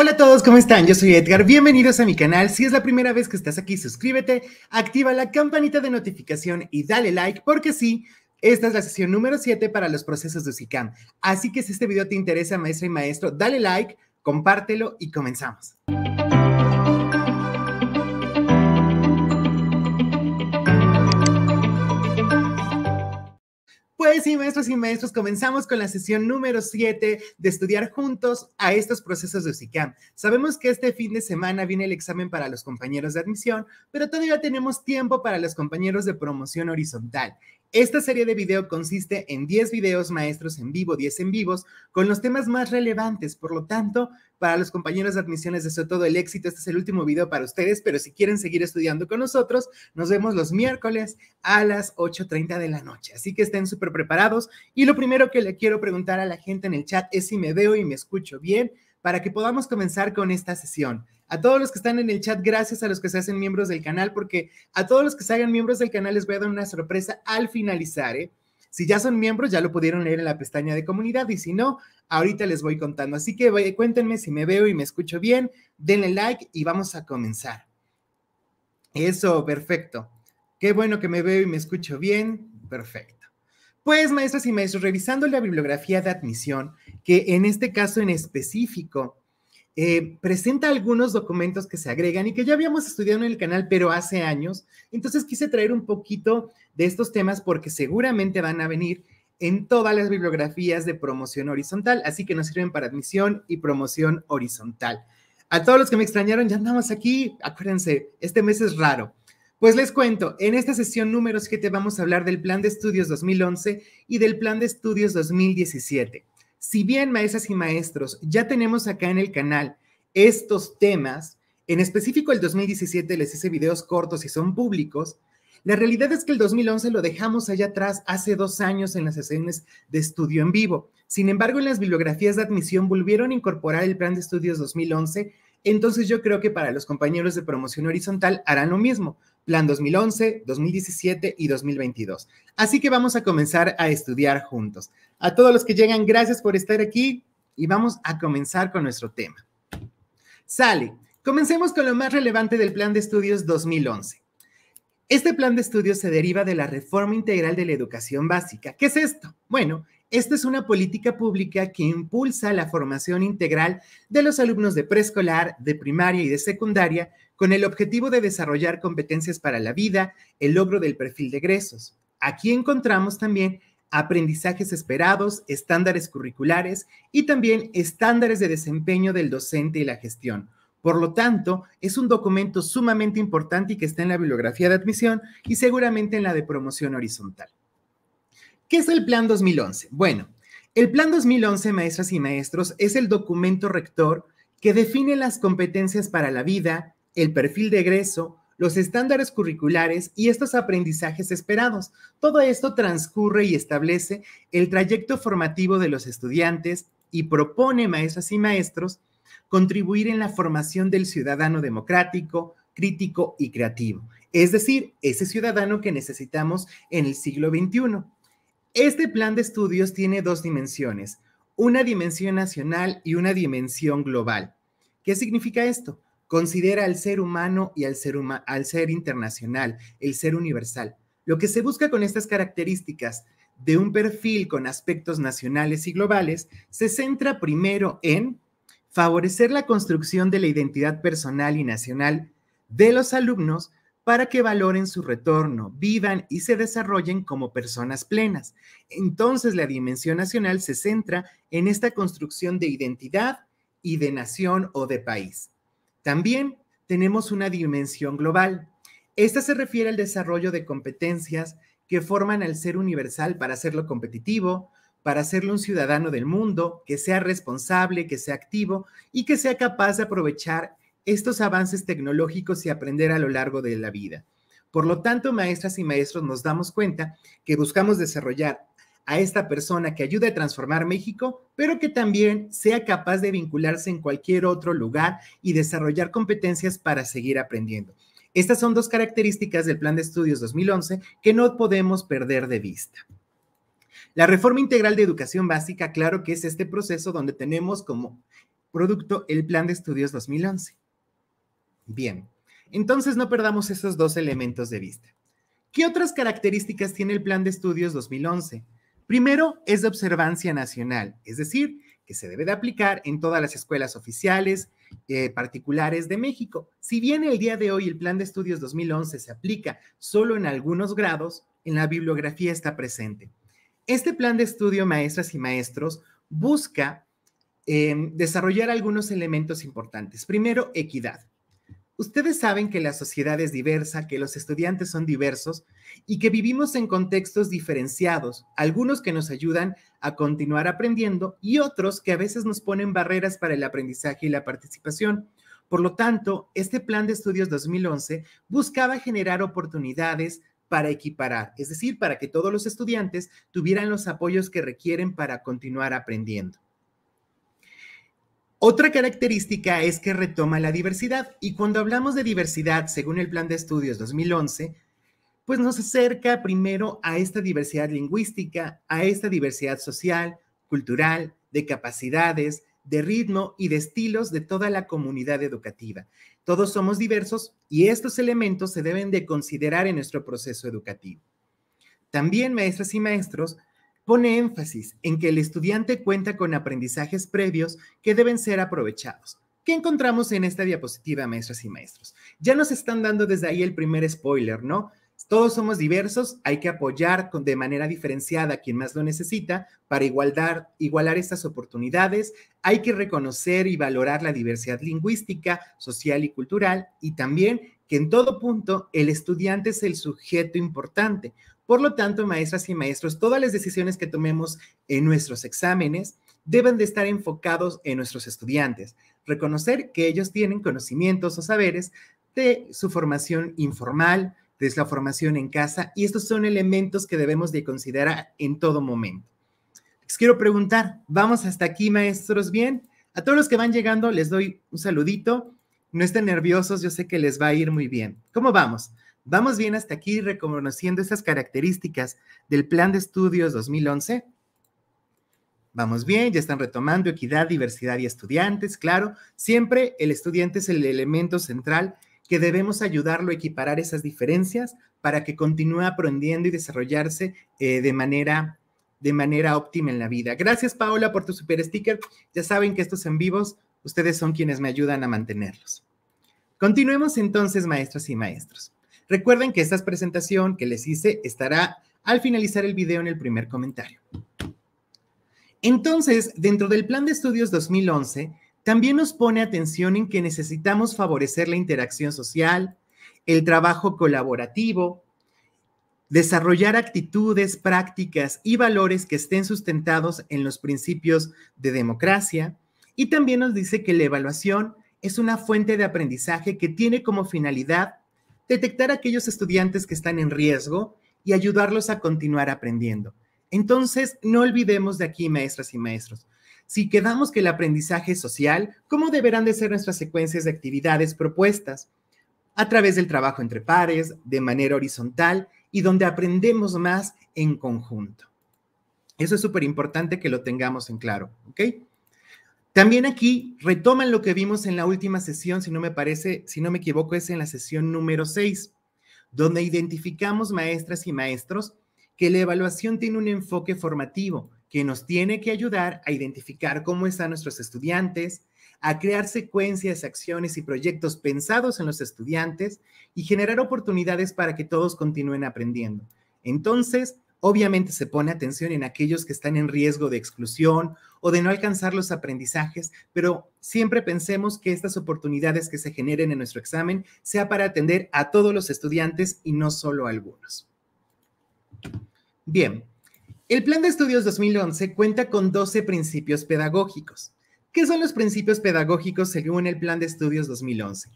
Hola a todos, ¿cómo están? Yo soy Edgar, bienvenidos a mi canal. Si es la primera vez que estás aquí, suscríbete, activa la campanita de notificación y dale like porque sí, esta es la sesión número 7 para los procesos de UCICAM. Así que si este video te interesa, maestra y maestro, dale like, compártelo y comenzamos. Pues sí, maestros y maestros, comenzamos con la sesión número 7 de estudiar juntos a estos procesos de UCICAM. Sabemos que este fin de semana viene el examen para los compañeros de admisión, pero todavía tenemos tiempo para los compañeros de promoción horizontal. Esta serie de video consiste en 10 videos maestros en vivo, 10 en vivos, con los temas más relevantes. Por lo tanto, para los compañeros de admisiones deseo todo el éxito. Este es el último video para ustedes, pero si quieren seguir estudiando con nosotros, nos vemos los miércoles a las 8.30 de la noche. Así que estén súper preparados. Y lo primero que le quiero preguntar a la gente en el chat es si me veo y me escucho bien para que podamos comenzar con esta sesión. A todos los que están en el chat, gracias a los que se hacen miembros del canal, porque a todos los que se hagan miembros del canal les voy a dar una sorpresa al finalizar. ¿eh? Si ya son miembros, ya lo pudieron leer en la pestaña de comunidad y si no, ahorita les voy contando. Así que eh, cuéntenme si me veo y me escucho bien, denle like y vamos a comenzar. Eso, perfecto. Qué bueno que me veo y me escucho bien. Perfecto. Pues, maestros y maestros, revisando la bibliografía de admisión, que en este caso en específico eh, presenta algunos documentos que se agregan y que ya habíamos estudiado en el canal, pero hace años. Entonces quise traer un poquito de estos temas porque seguramente van a venir en todas las bibliografías de promoción horizontal, así que nos sirven para admisión y promoción horizontal. A todos los que me extrañaron, ya andamos aquí, acuérdense, este mes es raro. Pues les cuento, en esta sesión número 7 vamos a hablar del Plan de Estudios 2011 y del Plan de Estudios 2017. Si bien, maestras y maestros, ya tenemos acá en el canal estos temas, en específico el 2017 les hice videos cortos y son públicos, la realidad es que el 2011 lo dejamos allá atrás hace dos años en las sesiones de estudio en vivo. Sin embargo, en las bibliografías de admisión volvieron a incorporar el Plan de Estudios 2011 entonces yo creo que para los compañeros de promoción horizontal harán lo mismo. Plan 2011, 2017 y 2022. Así que vamos a comenzar a estudiar juntos. A todos los que llegan, gracias por estar aquí y vamos a comenzar con nuestro tema. Sale, comencemos con lo más relevante del Plan de Estudios 2011. Este plan de estudios se deriva de la reforma integral de la educación básica. ¿Qué es esto? Bueno, esta es una política pública que impulsa la formación integral de los alumnos de preescolar, de primaria y de secundaria con el objetivo de desarrollar competencias para la vida, el logro del perfil de egresos. Aquí encontramos también aprendizajes esperados, estándares curriculares y también estándares de desempeño del docente y la gestión. Por lo tanto, es un documento sumamente importante y que está en la bibliografía de admisión y seguramente en la de promoción horizontal. ¿Qué es el Plan 2011? Bueno, el Plan 2011, maestras y maestros, es el documento rector que define las competencias para la vida, el perfil de egreso, los estándares curriculares y estos aprendizajes esperados. Todo esto transcurre y establece el trayecto formativo de los estudiantes y propone maestras y maestros contribuir en la formación del ciudadano democrático, crítico y creativo, es decir, ese ciudadano que necesitamos en el siglo XXI. Este plan de estudios tiene dos dimensiones, una dimensión nacional y una dimensión global. ¿Qué significa esto? Considera al ser humano y al ser, internacional, el ser universal. Lo que se busca con estas características de un perfil con aspectos nacionales y globales se centra primero en favorecer la construcción de la identidad personal y nacional de los alumnos para que valoren su retorno, vivan y se desarrollen como personas plenas. Entonces la dimensión nacional se centra en esta construcción de identidad y de nación o de país. También tenemos una dimensión global. Esta se refiere al desarrollo de competencias que forman al ser universal para hacerlo competitivo, para hacerlo un ciudadano del mundo, que sea responsable, que sea activo y que sea capaz de aprovechar estos avances tecnológicos y aprender a lo largo de la vida. Por lo tanto, maestras y maestros, nos damos cuenta que buscamos desarrollar a esta persona que ayude a transformar México, pero que también sea capaz de vincularse en cualquier otro lugar y desarrollar competencias para seguir aprendiendo. Estas son dos características del Plan de Estudios 2011 que no podemos perder de vista. La reforma integral de educación básica, claro que es este proceso donde tenemos como producto el Plan de Estudios 2011. Bien, entonces no perdamos esos dos elementos de vista. ¿Qué otras características tiene el Plan de Estudios 2011? Primero, es de observancia nacional, es decir, que se debe de aplicar en todas las escuelas oficiales, eh, particulares de México. Si bien el día de hoy el Plan de Estudios 2011 se aplica solo en algunos grados, en la bibliografía está presente. Este plan de estudio, maestras y maestros, busca em, desarrollar algunos elementos importantes. Primero, equidad. Ustedes saben que la sociedad es diversa, que los estudiantes son diversos y que vivimos en contextos diferenciados, algunos que nos ayudan a continuar aprendiendo y otros que a veces nos ponen barreras para el aprendizaje y la participación. Por lo tanto, este plan de estudios 2011 buscaba generar oportunidades para equiparar, es decir, para que todos los estudiantes tuvieran los apoyos que requieren para continuar aprendiendo. Otra característica es que retoma la diversidad y cuando hablamos de diversidad, según el Plan de Estudios 2011, pues nos acerca primero a esta diversidad lingüística, a esta diversidad social, cultural, de capacidades, de ritmo y de estilos de toda la comunidad educativa. Todos somos diversos y estos elementos se deben de considerar en nuestro proceso educativo. También, maestras y maestros, pone énfasis en que el estudiante cuenta con aprendizajes previos que deben ser aprovechados. ¿Qué encontramos en esta diapositiva, maestras y maestros? Ya nos están dando desde ahí el primer spoiler, ¿no? Todos somos diversos, hay que apoyar con, de manera diferenciada a quien más lo necesita para igualar estas oportunidades, hay que reconocer y valorar la diversidad lingüística, social y cultural y también que en todo punto el estudiante es el sujeto importante, por lo tanto, maestras y maestros, todas las decisiones que tomemos en nuestros exámenes deben de estar enfocados en nuestros estudiantes, reconocer que ellos tienen conocimientos o saberes de su formación informal, de su formación en casa, y estos son elementos que debemos de considerar en todo momento. Les quiero preguntar, ¿vamos hasta aquí, maestros? Bien, a todos los que van llegando les doy un saludito. No estén nerviosos, yo sé que les va a ir muy bien. ¿Cómo vamos? Vamos bien hasta aquí reconociendo esas características del Plan de Estudios 2011. Vamos bien, ya están retomando equidad, diversidad y estudiantes, claro. Siempre el estudiante es el elemento central que debemos ayudarlo a equiparar esas diferencias para que continúe aprendiendo y desarrollarse eh, de manera de manera óptima en la vida. Gracias Paola por tu super sticker. Ya saben que estos en vivos ustedes son quienes me ayudan a mantenerlos. Continuemos entonces, maestras y maestros. Recuerden que esta presentación que les hice estará al finalizar el video en el primer comentario. Entonces, dentro del Plan de Estudios 2011, también nos pone atención en que necesitamos favorecer la interacción social, el trabajo colaborativo, desarrollar actitudes, prácticas y valores que estén sustentados en los principios de democracia y también nos dice que la evaluación es una fuente de aprendizaje que tiene como finalidad detectar a aquellos estudiantes que están en riesgo y ayudarlos a continuar aprendiendo. Entonces, no olvidemos de aquí, maestras y maestros. Si quedamos que el aprendizaje es social, ¿cómo deberán de ser nuestras secuencias de actividades propuestas? A través del trabajo entre pares, de manera horizontal y donde aprendemos más en conjunto. Eso es súper importante que lo tengamos en claro, ¿ok? También aquí retoman lo que vimos en la última sesión, si no me parece, si no me equivoco, es en la sesión número 6, donde identificamos maestras y maestros que la evaluación tiene un enfoque formativo que nos tiene que ayudar a identificar cómo están nuestros estudiantes, a crear secuencias, acciones y proyectos pensados en los estudiantes y generar oportunidades para que todos continúen aprendiendo. Entonces, obviamente se pone atención en aquellos que están en riesgo de exclusión o de no alcanzar los aprendizajes, pero siempre pensemos que estas oportunidades que se generen en nuestro examen sea para atender a todos los estudiantes y no solo a algunos. Bien, el Plan de Estudios 2011 cuenta con 12 principios pedagógicos. ¿Qué son los principios pedagógicos según el Plan de Estudios 2011?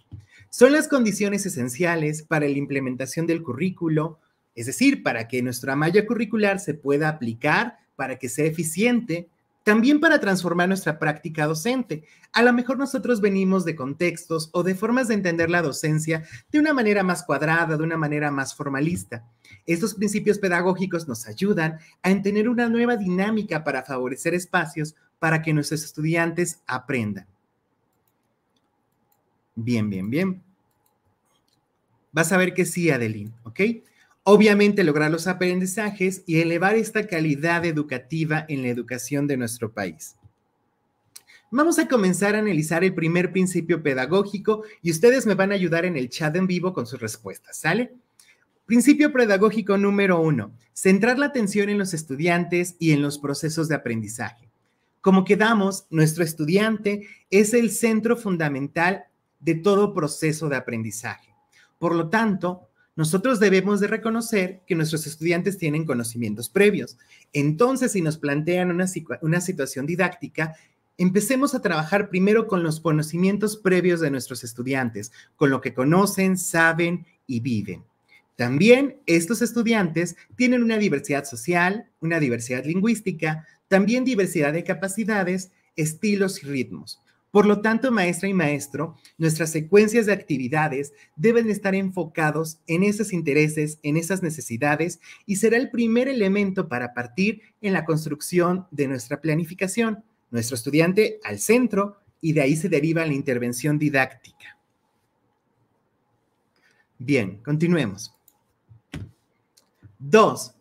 Son las condiciones esenciales para la implementación del currículo, es decir, para que nuestra malla curricular se pueda aplicar, para que sea eficiente, también para transformar nuestra práctica docente. A lo mejor nosotros venimos de contextos o de formas de entender la docencia de una manera más cuadrada, de una manera más formalista. Estos principios pedagógicos nos ayudan a entender una nueva dinámica para favorecer espacios para que nuestros estudiantes aprendan. Bien, bien, bien. Vas a ver que sí, Adeline, ¿ok? Obviamente lograr los aprendizajes y elevar esta calidad educativa en la educación de nuestro país. Vamos a comenzar a analizar el primer principio pedagógico y ustedes me van a ayudar en el chat en vivo con sus respuestas, ¿sale? Principio pedagógico número uno, centrar la atención en los estudiantes y en los procesos de aprendizaje. Como quedamos, nuestro estudiante es el centro fundamental de todo proceso de aprendizaje. Por lo tanto, nosotros debemos de reconocer que nuestros estudiantes tienen conocimientos previos. Entonces, si nos plantean una, una, situación didáctica, empecemos a trabajar primero con los conocimientos previos de nuestros estudiantes, con lo que conocen, saben y viven. También estos estudiantes tienen una diversidad social, una diversidad lingüística, también diversidad de capacidades, estilos y ritmos. Por lo tanto, maestra y maestro, nuestras secuencias de actividades deben estar enfocados en esos intereses, en esas necesidades y será el primer elemento para partir en la construcción de nuestra planificación, nuestro estudiante al centro y de ahí se deriva la intervención didáctica. Bien, continuemos. Dos,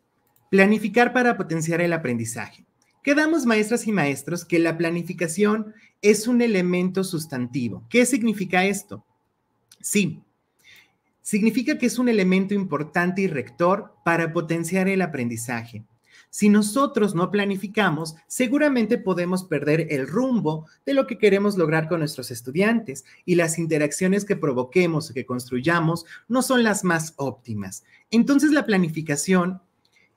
planificar para potenciar el aprendizaje. Quedamos, maestras y maestros, que la planificación es un elemento sustantivo. ¿Qué significa esto? Sí, significa que es un elemento importante y rector para potenciar el aprendizaje. Si nosotros no planificamos, seguramente podemos perder el rumbo de lo que queremos lograr con nuestros estudiantes y las interacciones que provoquemos o que construyamos no son las más óptimas. Entonces la planificación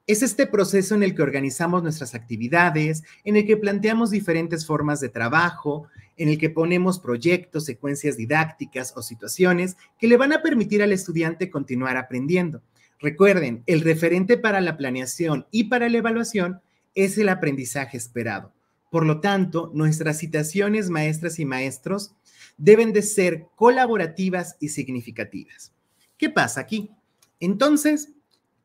es este proceso en el que organizamos nuestras actividades, en el que planteamos diferentes formas de trabajo, en el que ponemos proyectos, secuencias didácticas o situaciones que le van a permitir al estudiante continuar aprendiendo. Recuerden, el referente para la planeación y para la evaluación es el aprendizaje esperado. Por lo tanto, nuestras citaciones, maestras y maestros, deben de ser colaborativas y significativas. ¿Qué pasa aquí? Entonces,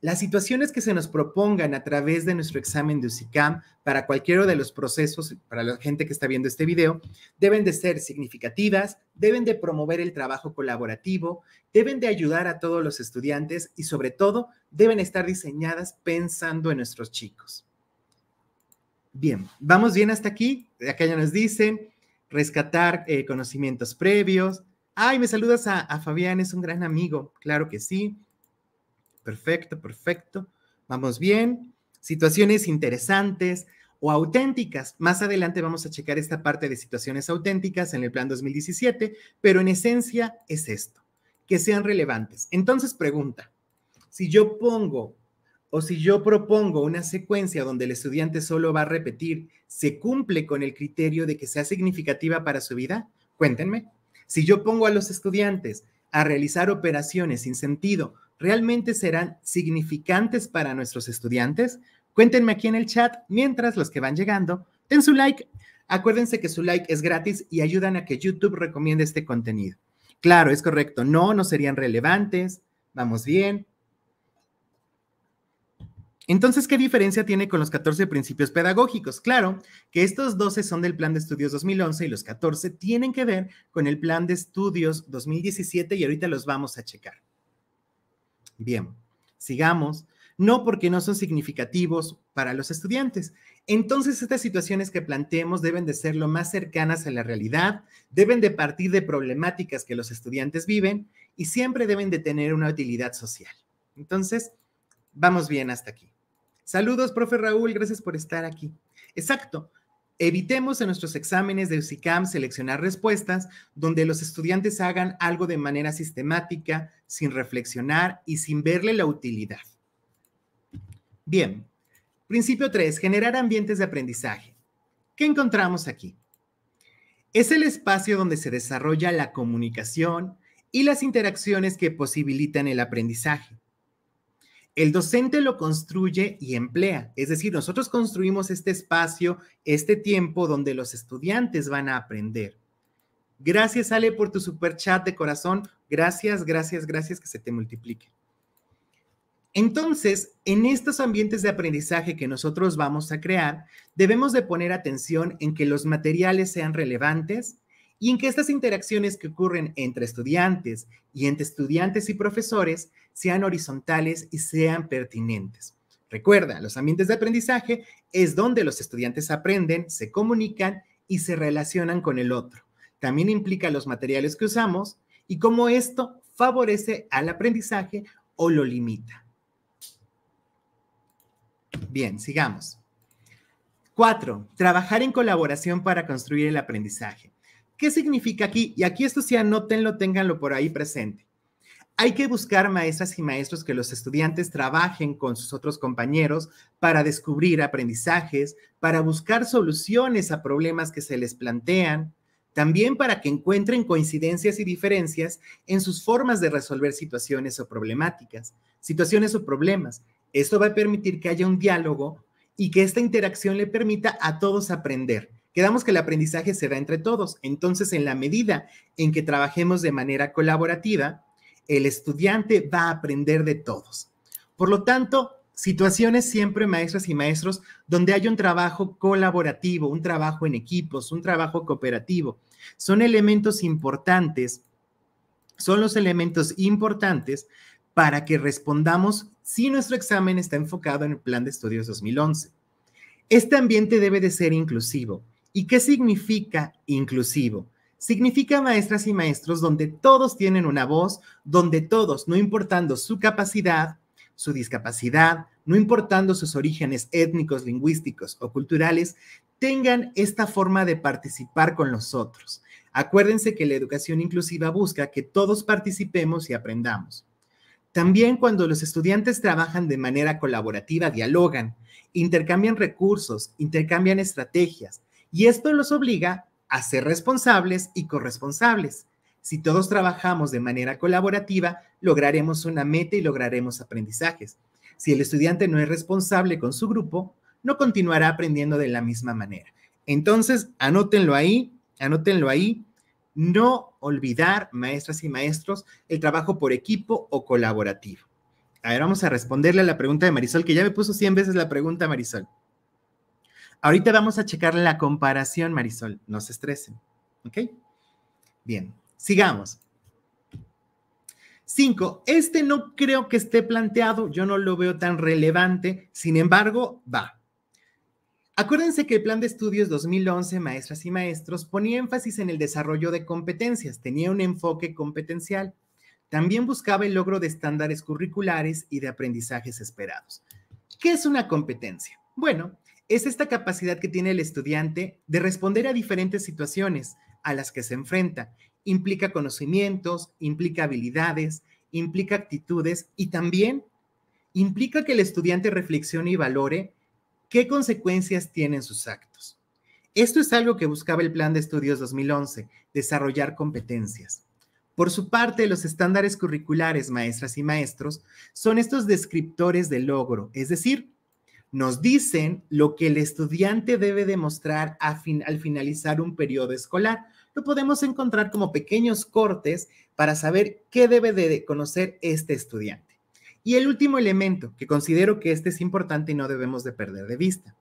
las situaciones que se nos propongan a través de nuestro examen de UCICAM para cualquiera de los procesos, para la gente que está viendo este video, deben de ser significativas, deben de promover el trabajo colaborativo, deben de ayudar a todos los estudiantes y sobre todo deben estar diseñadas pensando en nuestros chicos. Bien, vamos bien hasta aquí. Acá ya nos dicen rescatar eh, conocimientos previos. Ay, me saludas a, a Fabián, es un gran amigo, claro que sí Perfecto, perfecto. Vamos bien. Situaciones interesantes o auténticas. Más adelante vamos a checar esta parte de situaciones auténticas en el plan 2017, pero en esencia es esto, que sean relevantes. Entonces pregunta, si yo pongo o si yo propongo una secuencia donde el estudiante solo va a repetir, ¿se cumple con el criterio de que sea significativa para su vida? Cuéntenme. Si yo pongo a los estudiantes a realizar operaciones sin sentido realmente serán significantes para nuestros estudiantes? Cuéntenme aquí en el chat, mientras los que van llegando, den su like. Acuérdense que su like es gratis y ayudan a que YouTube recomiende este contenido. Claro, es correcto. No, no serían relevantes. Vamos bien. Entonces, ¿qué diferencia tiene con los 14 principios pedagógicos? Claro, que estos 12 son del Plan de Estudios 2011 y los 14 tienen que ver con el Plan de Estudios 2017 y ahorita los vamos a checar. Bien, sigamos. No porque no son significativos para los estudiantes. Entonces, estas situaciones que planteemos deben de ser lo más cercanas a la realidad, deben de partir de problemáticas que los estudiantes viven y siempre deben de tener una utilidad social. Entonces, vamos bien hasta aquí. Saludos, profe Raúl, gracias por estar aquí. Exacto, Evitemos en nuestros exámenes de UCCAM seleccionar respuestas donde los estudiantes hagan algo de manera sistemática, sin reflexionar y sin verle la utilidad. Bien, principio 3, generar ambientes de aprendizaje. ¿Qué encontramos aquí? Es el espacio donde se desarrolla la comunicación y las interacciones que posibilitan el aprendizaje. El docente lo construye y emplea, es decir, nosotros construimos este espacio, este tiempo donde los estudiantes van a aprender. Gracias, Ale, por tu super chat de corazón. Gracias, gracias, gracias, que se te multiplique. Entonces, en estos ambientes de aprendizaje que nosotros vamos a crear, debemos de poner atención en que los materiales sean relevantes y en que estas interacciones que ocurren entre estudiantes y entre estudiantes y profesores sean horizontales y sean pertinentes. Recuerda, los ambientes de aprendizaje es donde los estudiantes aprenden, se comunican y se relacionan con el otro. También implica los materiales que usamos y cómo esto favorece al aprendizaje o lo limita. Bien, sigamos. Cuatro, trabajar en colaboración para construir el aprendizaje. ¿Qué significa aquí? Y aquí esto sí anótenlo, ténganlo por ahí presente. Hay que buscar maestras y maestros que los estudiantes trabajen con sus otros compañeros para descubrir aprendizajes, para buscar soluciones a problemas que se les plantean, también para que encuentren coincidencias y diferencias en sus formas de resolver situaciones o problemáticas, situaciones o problemas. Esto va a permitir que haya un diálogo y que esta interacción le permita a todos aprender. Quedamos que el aprendizaje se da entre todos. Entonces, en la medida en que trabajemos de manera colaborativa, el estudiante va a aprender de todos. Por lo tanto, situaciones siempre, maestras y maestros, donde hay un trabajo colaborativo, un trabajo en equipos, un trabajo cooperativo, son elementos importantes, son los elementos importantes para que respondamos si nuestro examen está enfocado en el Plan de Estudios 2011. Este ambiente debe de ser inclusivo. ¿Y qué significa inclusivo? significa maestras y maestros donde todos tienen una voz, donde todos, no importando su capacidad, su discapacidad, no importando sus orígenes étnicos, lingüísticos o culturales, tengan esta forma de participar con los otros. Acuérdense que la educación inclusiva busca que todos participemos y aprendamos. También cuando los estudiantes trabajan de manera colaborativa, dialogan, intercambian recursos, intercambian estrategias, y esto los obliga a ser responsables y corresponsables. Si todos trabajamos de manera colaborativa, lograremos una meta y lograremos aprendizajes. Si el estudiante no es responsable con su grupo, no continuará aprendiendo de la misma manera. Entonces, anótenlo ahí, anótenlo ahí. No olvidar, maestras y maestros, el trabajo por equipo o colaborativo. A ver, vamos a responderle a la pregunta de Marisol, que ya me puso 100 veces la pregunta, Marisol. Ahorita vamos a checar la comparación, Marisol, no se estresen, ¿ok? Bien, sigamos. Cinco, este no creo que esté planteado, yo no lo veo tan relevante, sin embargo, va. Acuérdense que el Plan de Estudios 2011, maestras y maestros, ponía énfasis en el desarrollo de competencias, tenía un enfoque competencial. También buscaba el logro de estándares curriculares y de aprendizajes esperados. ¿Qué es una competencia? Bueno, es esta capacidad que tiene el estudiante de responder a diferentes situaciones a las que se enfrenta. Implica conocimientos, implica habilidades, implica actitudes y también implica que el estudiante reflexione y valore qué consecuencias tienen sus actos. Esto es algo que buscaba el Plan de Estudios 2011, desarrollar competencias. Por su parte, los estándares curriculares, maestras y maestros, son estos descriptores de logro, es decir, nos dicen lo que el estudiante debe demostrar al finalizar un periodo escolar. Lo podemos encontrar como pequeños cortes para saber qué debe de conocer este estudiante. Y el último elemento, que considero que este es importante y no debemos de perder de vista,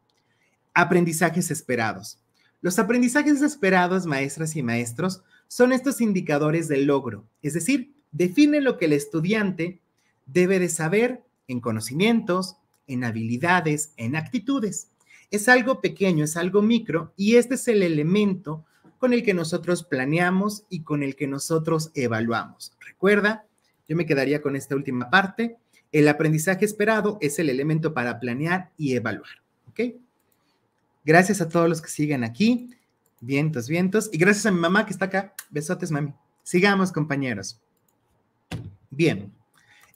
aprendizajes esperados. Los aprendizajes esperados, maestras y maestros, son estos indicadores del logro, es decir, definen lo que el estudiante debe de saber en conocimientos, en habilidades, en actitudes. Es algo pequeño, es algo micro y este es el elemento con el que nosotros planeamos y con el que nosotros evaluamos. Recuerda, yo me quedaría con esta última parte. El aprendizaje esperado es el elemento para planear y evaluar. ¿Ok? Gracias a todos los que siguen aquí. Vientos, vientos. Y gracias a mi mamá que está acá. Besotes, mami. Sigamos, compañeros. Bien.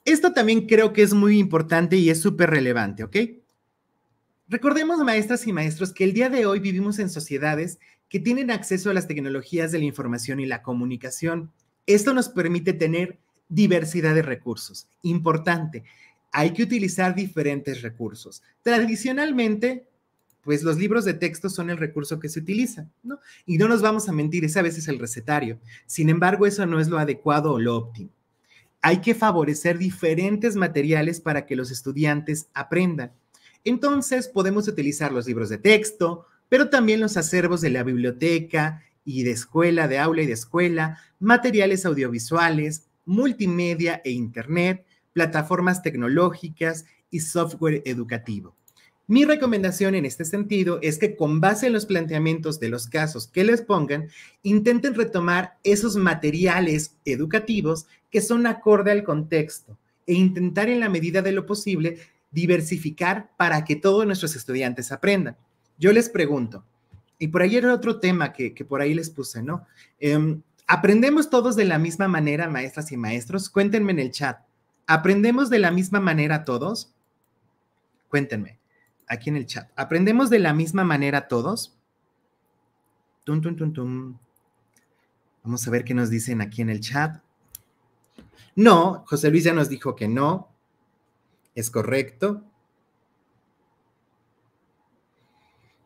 Esto también creo que es muy importante y es súper relevante, ¿ok? Recordemos, maestras y maestros, que el día de hoy vivimos en sociedades que tienen acceso a las tecnologías de la información y la comunicación. Esto nos permite tener diversidad de recursos. Importante, hay que utilizar diferentes recursos. Tradicionalmente, pues los libros de texto son el recurso que se utiliza, ¿no? Y no nos vamos a mentir, es a veces el recetario. Sin embargo, eso no es lo adecuado o lo óptimo hay que favorecer diferentes materiales para que los estudiantes aprendan. Entonces, podemos utilizar los libros de texto, pero también los acervos de la biblioteca y de escuela, de aula y de escuela, materiales audiovisuales, multimedia e internet, plataformas tecnológicas y software educativo. Mi recomendación en este sentido es que con base en los planteamientos de los casos que les pongan, intenten retomar esos materiales educativos que son acorde al contexto e intentar en la medida de lo posible diversificar para que todos nuestros estudiantes aprendan. Yo les pregunto, y por ahí era otro tema que, por ahí les puse, ¿no? Em, ¿Aprendemos todos de la misma manera, maestras y maestros? Cuéntenme en el chat. ¿Aprendemos de la misma manera todos? Cuéntenme aquí en el chat. ¿Aprendemos de la misma manera todos? Tum, tum, tum, tum. Vamos a ver qué nos dicen aquí en el chat. No, José Luis ya nos dijo que no. Es correcto.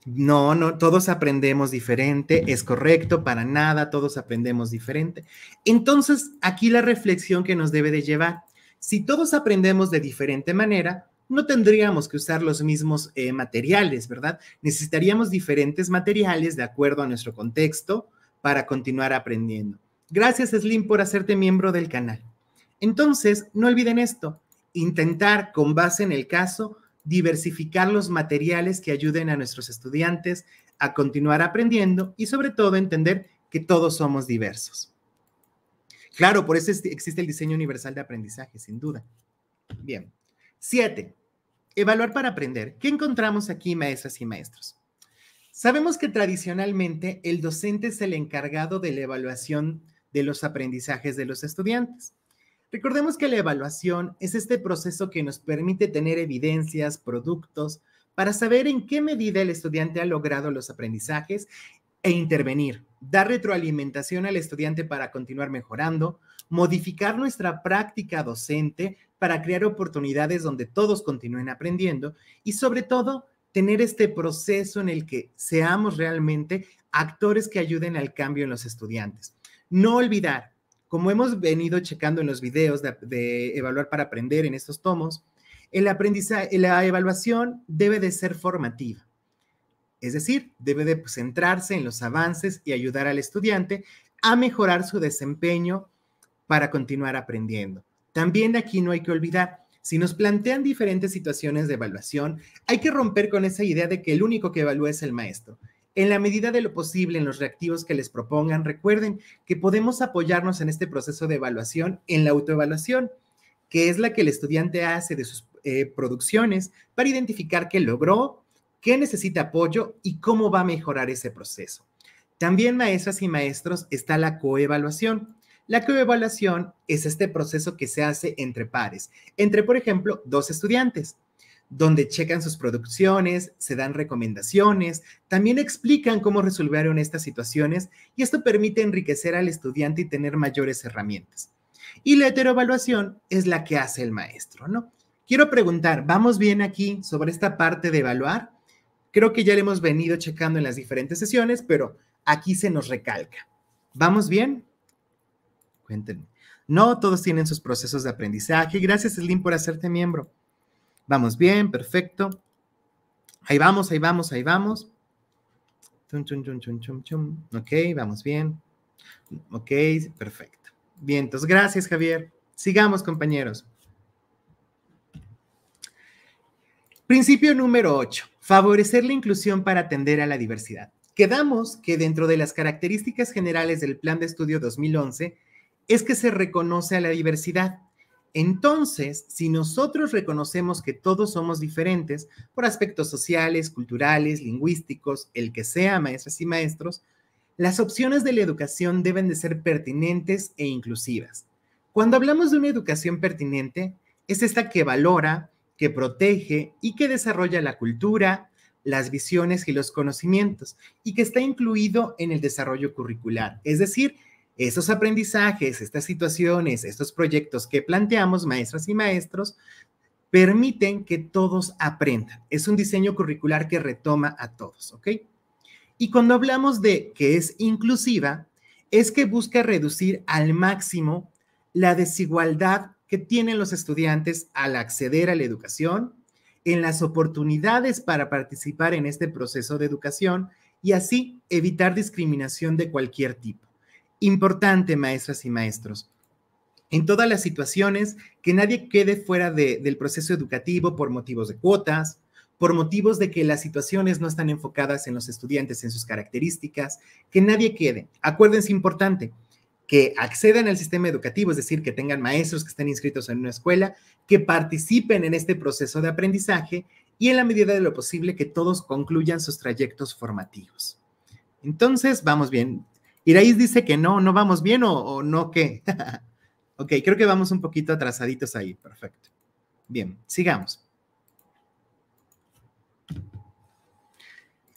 No, no, todos aprendemos diferente, es correcto, para nada, todos aprendemos diferente. Entonces, aquí la reflexión que nos debe de llevar, si todos aprendemos de diferente manera, no tendríamos que usar los mismos eh, materiales, ¿verdad? Necesitaríamos diferentes materiales de acuerdo a nuestro contexto para continuar aprendiendo. Gracias, Slim, por hacerte miembro del canal. Entonces, no olviden esto, intentar con base en el caso, diversificar los materiales que ayuden a nuestros estudiantes a continuar aprendiendo y sobre todo entender que todos somos diversos. Claro, por eso existe el diseño universal de aprendizaje, sin duda. Bien. Siete, evaluar para aprender. ¿Qué encontramos aquí, maestras y maestros? Sabemos que tradicionalmente el docente es el encargado de la evaluación de los aprendizajes de los estudiantes. Recordemos que la evaluación es este proceso que nos permite tener evidencias, productos, para saber en qué medida el estudiante ha logrado los aprendizajes e intervenir, dar retroalimentación al estudiante para continuar mejorando, modificar nuestra práctica docente para crear oportunidades donde todos continúen aprendiendo y sobre todo tener este proceso en el que seamos realmente actores que ayuden al cambio en los estudiantes. No olvidar, como hemos venido checando en los videos de, evaluar para aprender en estos tomos, el aprendizaje, la evaluación debe de ser formativa. Es decir, debe de centrarse en los avances y ayudar al estudiante a mejorar su desempeño para continuar aprendiendo. También aquí no hay que olvidar, si nos plantean diferentes situaciones de evaluación, hay que romper con esa idea de que el único que evalúa es el maestro. En la medida de lo posible, en los reactivos que les propongan, recuerden que podemos apoyarnos en este proceso de evaluación, en la autoevaluación, que es la que el estudiante hace de sus eh, producciones para identificar qué logró, qué necesita apoyo y cómo va a mejorar ese proceso. También, maestras y maestros, está la coevaluación, la coevaluación es este proceso que se hace entre pares, entre, por ejemplo, dos estudiantes, donde checan sus producciones, se dan recomendaciones, también explican cómo resolveron estas situaciones y esto permite enriquecer al estudiante y tener mayores herramientas. Y la heteroevaluación es la que hace el maestro, ¿no? Quiero preguntar, ¿vamos bien aquí sobre esta parte de evaluar? Creo que ya le hemos venido checando en las diferentes sesiones, pero aquí se nos recalca. ¿Vamos bien? Cuéntenme. No todos tienen sus procesos de aprendizaje. Gracias, Slim, por hacerte miembro. Vamos bien, perfecto. Ahí vamos, ahí vamos, ahí vamos. Chum, chum, chum, ok, vamos bien. Ok, perfecto. Bien, entonces, gracias, Javier. Sigamos, compañeros. Principio número 8. Favorecer la inclusión para atender a la diversidad. Quedamos que dentro de las características generales del Plan de Estudio 2011 es que se reconoce a la diversidad. Entonces, si nosotros reconocemos que todos somos diferentes por aspectos sociales, culturales, lingüísticos, el que sea, maestras y maestros, las opciones de la educación deben de ser pertinentes e inclusivas. Cuando hablamos de una educación pertinente, es esta que valora, que protege y que desarrolla la cultura, las visiones y los conocimientos y que está incluido en el desarrollo curricular, es decir, esos aprendizajes, estas situaciones, estos proyectos que planteamos, maestras y maestros, permiten que todos aprendan. Es un diseño curricular que retoma a todos, ¿ok? Y cuando hablamos de que es inclusiva, es que busca reducir al máximo la desigualdad que tienen los estudiantes al acceder a la educación, en las oportunidades para participar en este proceso de educación y así evitar discriminación de cualquier tipo. Importante, maestras y maestros, en todas las situaciones, que nadie quede fuera de, del proceso educativo por motivos de cuotas, por motivos de que las situaciones no están enfocadas en los estudiantes, en sus características, que nadie quede. Acuérdense, importante, que accedan al sistema educativo, es decir, que tengan maestros que estén inscritos en una escuela, que participen en este proceso de aprendizaje y en la medida de lo posible que todos concluyan sus trayectos formativos. Entonces, vamos bien, Raíz dice que no, no vamos bien o, no qué. ok, creo que vamos un poquito atrasaditos ahí. Perfecto. Bien, sigamos.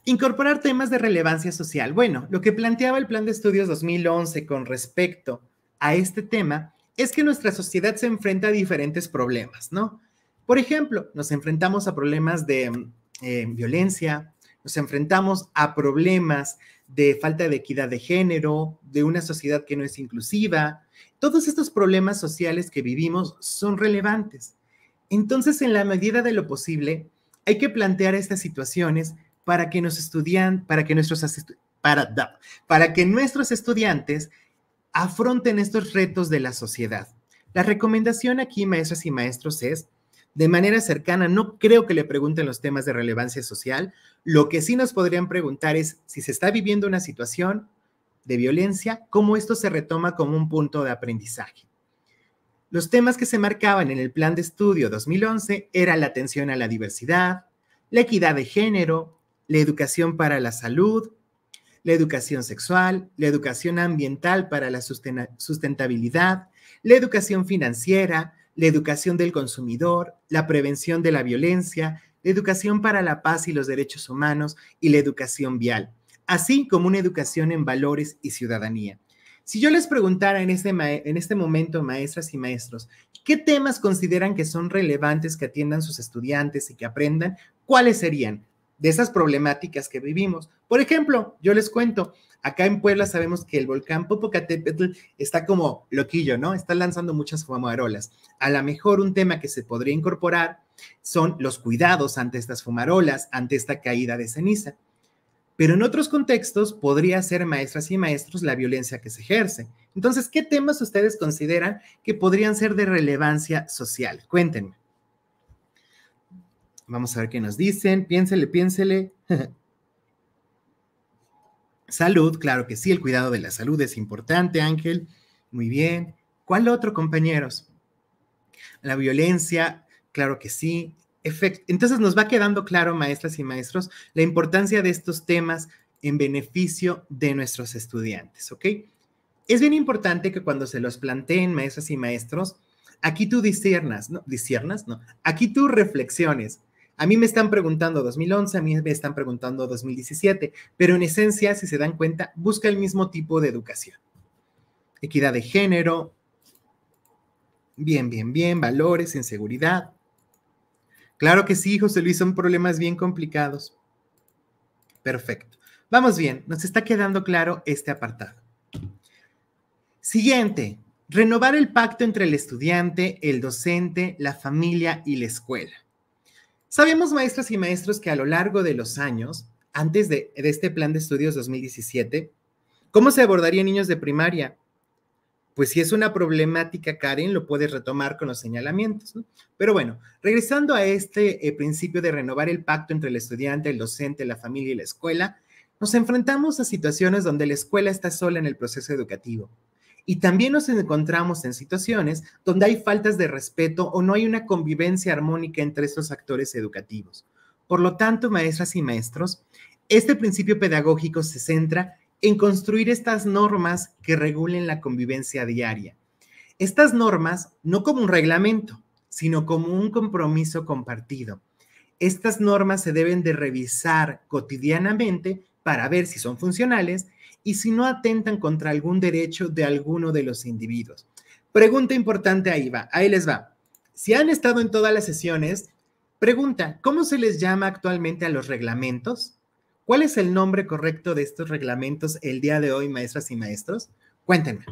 Incorporar temas de relevancia social. Bueno, lo que planteaba el Plan de Estudios 2011 con respecto a este tema es que nuestra sociedad se enfrenta a diferentes problemas, ¿no? Por ejemplo, nos enfrentamos a problemas de mm, eh, violencia, nos enfrentamos a problemas de falta de equidad de género, de una sociedad que no es inclusiva. Todos estos problemas sociales que vivimos son relevantes. Entonces, en la medida de lo posible, hay que plantear estas situaciones para que nos estudian, para que nuestros para, para que nuestros estudiantes afronten estos retos de la sociedad. La recomendación aquí, maestras y maestros, es de manera cercana. No creo que le pregunten los temas de relevancia social. Lo que sí nos podrían preguntar es si se está viviendo una situación de violencia, cómo esto se retoma como un punto de aprendizaje. Los temas que se marcaban en el plan de estudio 2011 eran la atención a la diversidad, la equidad de género, la educación para la salud, la educación sexual, la educación ambiental para la sustentabilidad, la educación financiera, la educación del consumidor, la prevención de la violencia, la educación para la paz y los derechos humanos y la educación vial, así como una educación en valores y ciudadanía. Si yo les preguntara en este, en este momento, maestras y maestros, ¿qué temas consideran que son relevantes que atiendan sus estudiantes y que aprendan? ¿Cuáles serían de esas problemáticas que vivimos? Por ejemplo, yo les cuento, Acá en Puebla sabemos que el volcán Popocatépetl está como loquillo, ¿no? Está lanzando muchas fumarolas. A lo mejor un tema que se podría incorporar son los cuidados ante estas fumarolas, ante esta caída de ceniza. Pero en otros contextos podría ser maestras y maestros la violencia que se ejerce. Entonces, ¿qué temas ustedes consideran que podrían ser de relevancia social? Cuéntenme. Vamos a ver qué nos dicen. Piénsele, piénsele. Salud, claro que sí, el cuidado de la salud es importante, Ángel. Muy bien. ¿Cuál otro, compañeros? La violencia, claro que sí. Entonces nos va quedando claro, maestras y maestros, la importancia de estos temas en beneficio de nuestros estudiantes, ¿ok? Es bien importante que cuando se los planteen maestras y maestros, aquí tú disiernas, ¿no? Disiernas, ¿no? Aquí tú reflexiones, a mí me están preguntando 2011, a mí me están preguntando 2017, pero en esencia, si se dan cuenta, busca el mismo tipo de educación. Equidad de género, bien, bien, bien, valores, inseguridad. Claro que sí, José Luis, son problemas bien complicados. Perfecto. Vamos bien, nos está quedando claro este apartado. Siguiente, renovar el pacto entre el estudiante, el docente, la familia y la escuela. Sabemos, maestras y maestros, que a lo largo de los años, antes de, este plan de estudios 2017, ¿cómo se abordaría niños de primaria? Pues si es una problemática, Karen, lo puedes retomar con los señalamientos. Pero bueno, regresando a este eh, principio de renovar el pacto entre el estudiante, el docente, la familia y la escuela, nos enfrentamos a situaciones donde la escuela está sola en el proceso educativo y también nos encontramos en situaciones donde hay faltas de respeto o no hay una convivencia armónica entre estos actores educativos. Por lo tanto, maestras y maestros, este principio pedagógico se centra en construir estas normas que regulen la convivencia diaria. Estas normas no como un reglamento, sino como un compromiso compartido. Estas normas se deben de revisar cotidianamente para ver si son funcionales y si no atentan contra algún derecho de alguno de los individuos. Pregunta importante ahí va, ahí les va. Si han estado en todas las sesiones, pregunta, ¿cómo se les llama actualmente a los reglamentos? ¿Cuál es el nombre correcto de estos reglamentos el día de hoy, maestras y maestros? Cuéntenme.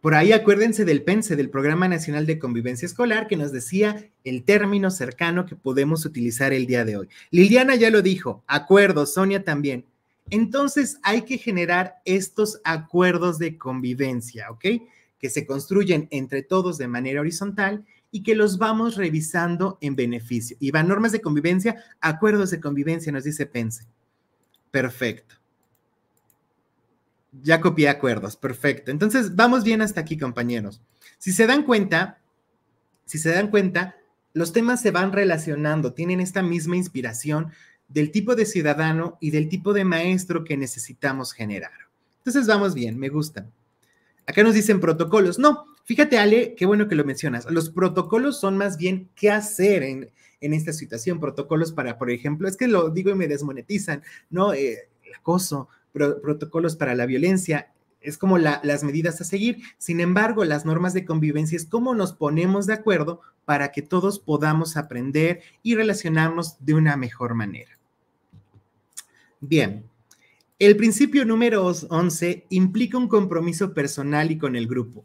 Por ahí acuérdense del PENSE, del Programa Nacional de Convivencia Escolar, que nos decía el término cercano que podemos utilizar el día de hoy. Liliana ya lo dijo, acuerdo, Sonia también. Entonces hay que generar estos acuerdos de convivencia, ¿ok? Que se construyen entre todos de manera horizontal y que los vamos revisando en beneficio. Y van normas de convivencia, acuerdos de convivencia, nos dice Pense. Perfecto. Ya copié acuerdos, perfecto. Entonces, vamos bien hasta aquí, compañeros. Si se dan cuenta, si se dan cuenta, los temas se van relacionando, tienen esta misma inspiración del tipo de ciudadano y del tipo de maestro que necesitamos generar. Entonces vamos bien, me gustan. Acá nos dicen protocolos. No, fíjate Ale, qué bueno que lo mencionas. Los protocolos son más bien qué hacer en, esta situación. Protocolos para, por ejemplo, es que lo digo y me desmonetizan, ¿no? Eh, el acoso, protocolos para la violencia, es como las medidas a seguir. Sin embargo, las normas de convivencia es cómo nos ponemos de acuerdo para que todos podamos aprender y relacionarnos de una mejor manera. Bien, el principio número 11 implica un compromiso personal y con el grupo,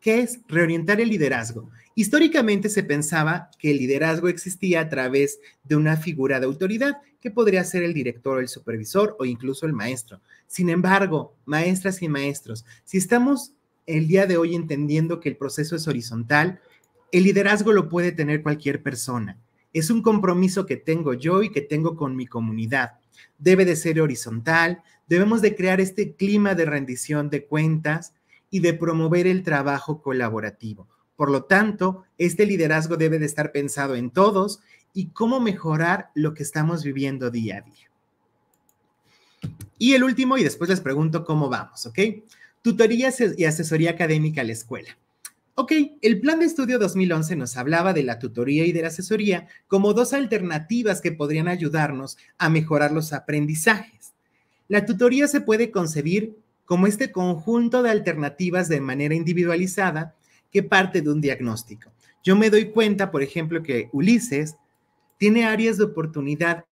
que es reorientar el liderazgo. Históricamente se pensaba que el liderazgo existía a través de una figura de autoridad, que podría ser el director o el supervisor o incluso el maestro. Sin embargo, maestras y maestros, si estamos el día de hoy entendiendo que el proceso es horizontal, el liderazgo lo puede tener cualquier persona. Es un compromiso que tengo yo y que tengo con mi comunidad debe de ser horizontal, debemos de crear este clima de rendición de cuentas y de promover el trabajo colaborativo. Por lo tanto, este liderazgo debe de estar pensado en todos y cómo mejorar lo que estamos viviendo día a día. Y el último, y después les pregunto cómo vamos, ¿ok? Tutorías y asesoría académica a la escuela. Ok, el plan de estudio 2011 nos hablaba de la tutoría y de la asesoría como dos alternativas que podrían ayudarnos a mejorar los aprendizajes. La tutoría se puede concebir como este conjunto de alternativas de manera individualizada que parte de un diagnóstico. Yo me doy cuenta, por ejemplo, que Ulises tiene áreas de oportunidad,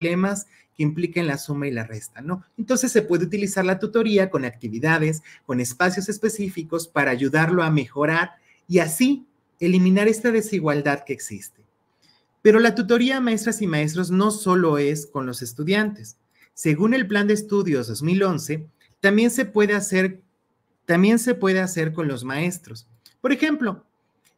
problemas que impliquen la suma y la resta, ¿no? Entonces se puede utilizar la tutoría con actividades, con espacios específicos para ayudarlo a mejorar y así eliminar esta desigualdad que existe. Pero la tutoría maestras y maestros no solo es con los estudiantes. Según el plan de estudios 2011, también se puede hacer, también se puede hacer con los maestros. Por ejemplo,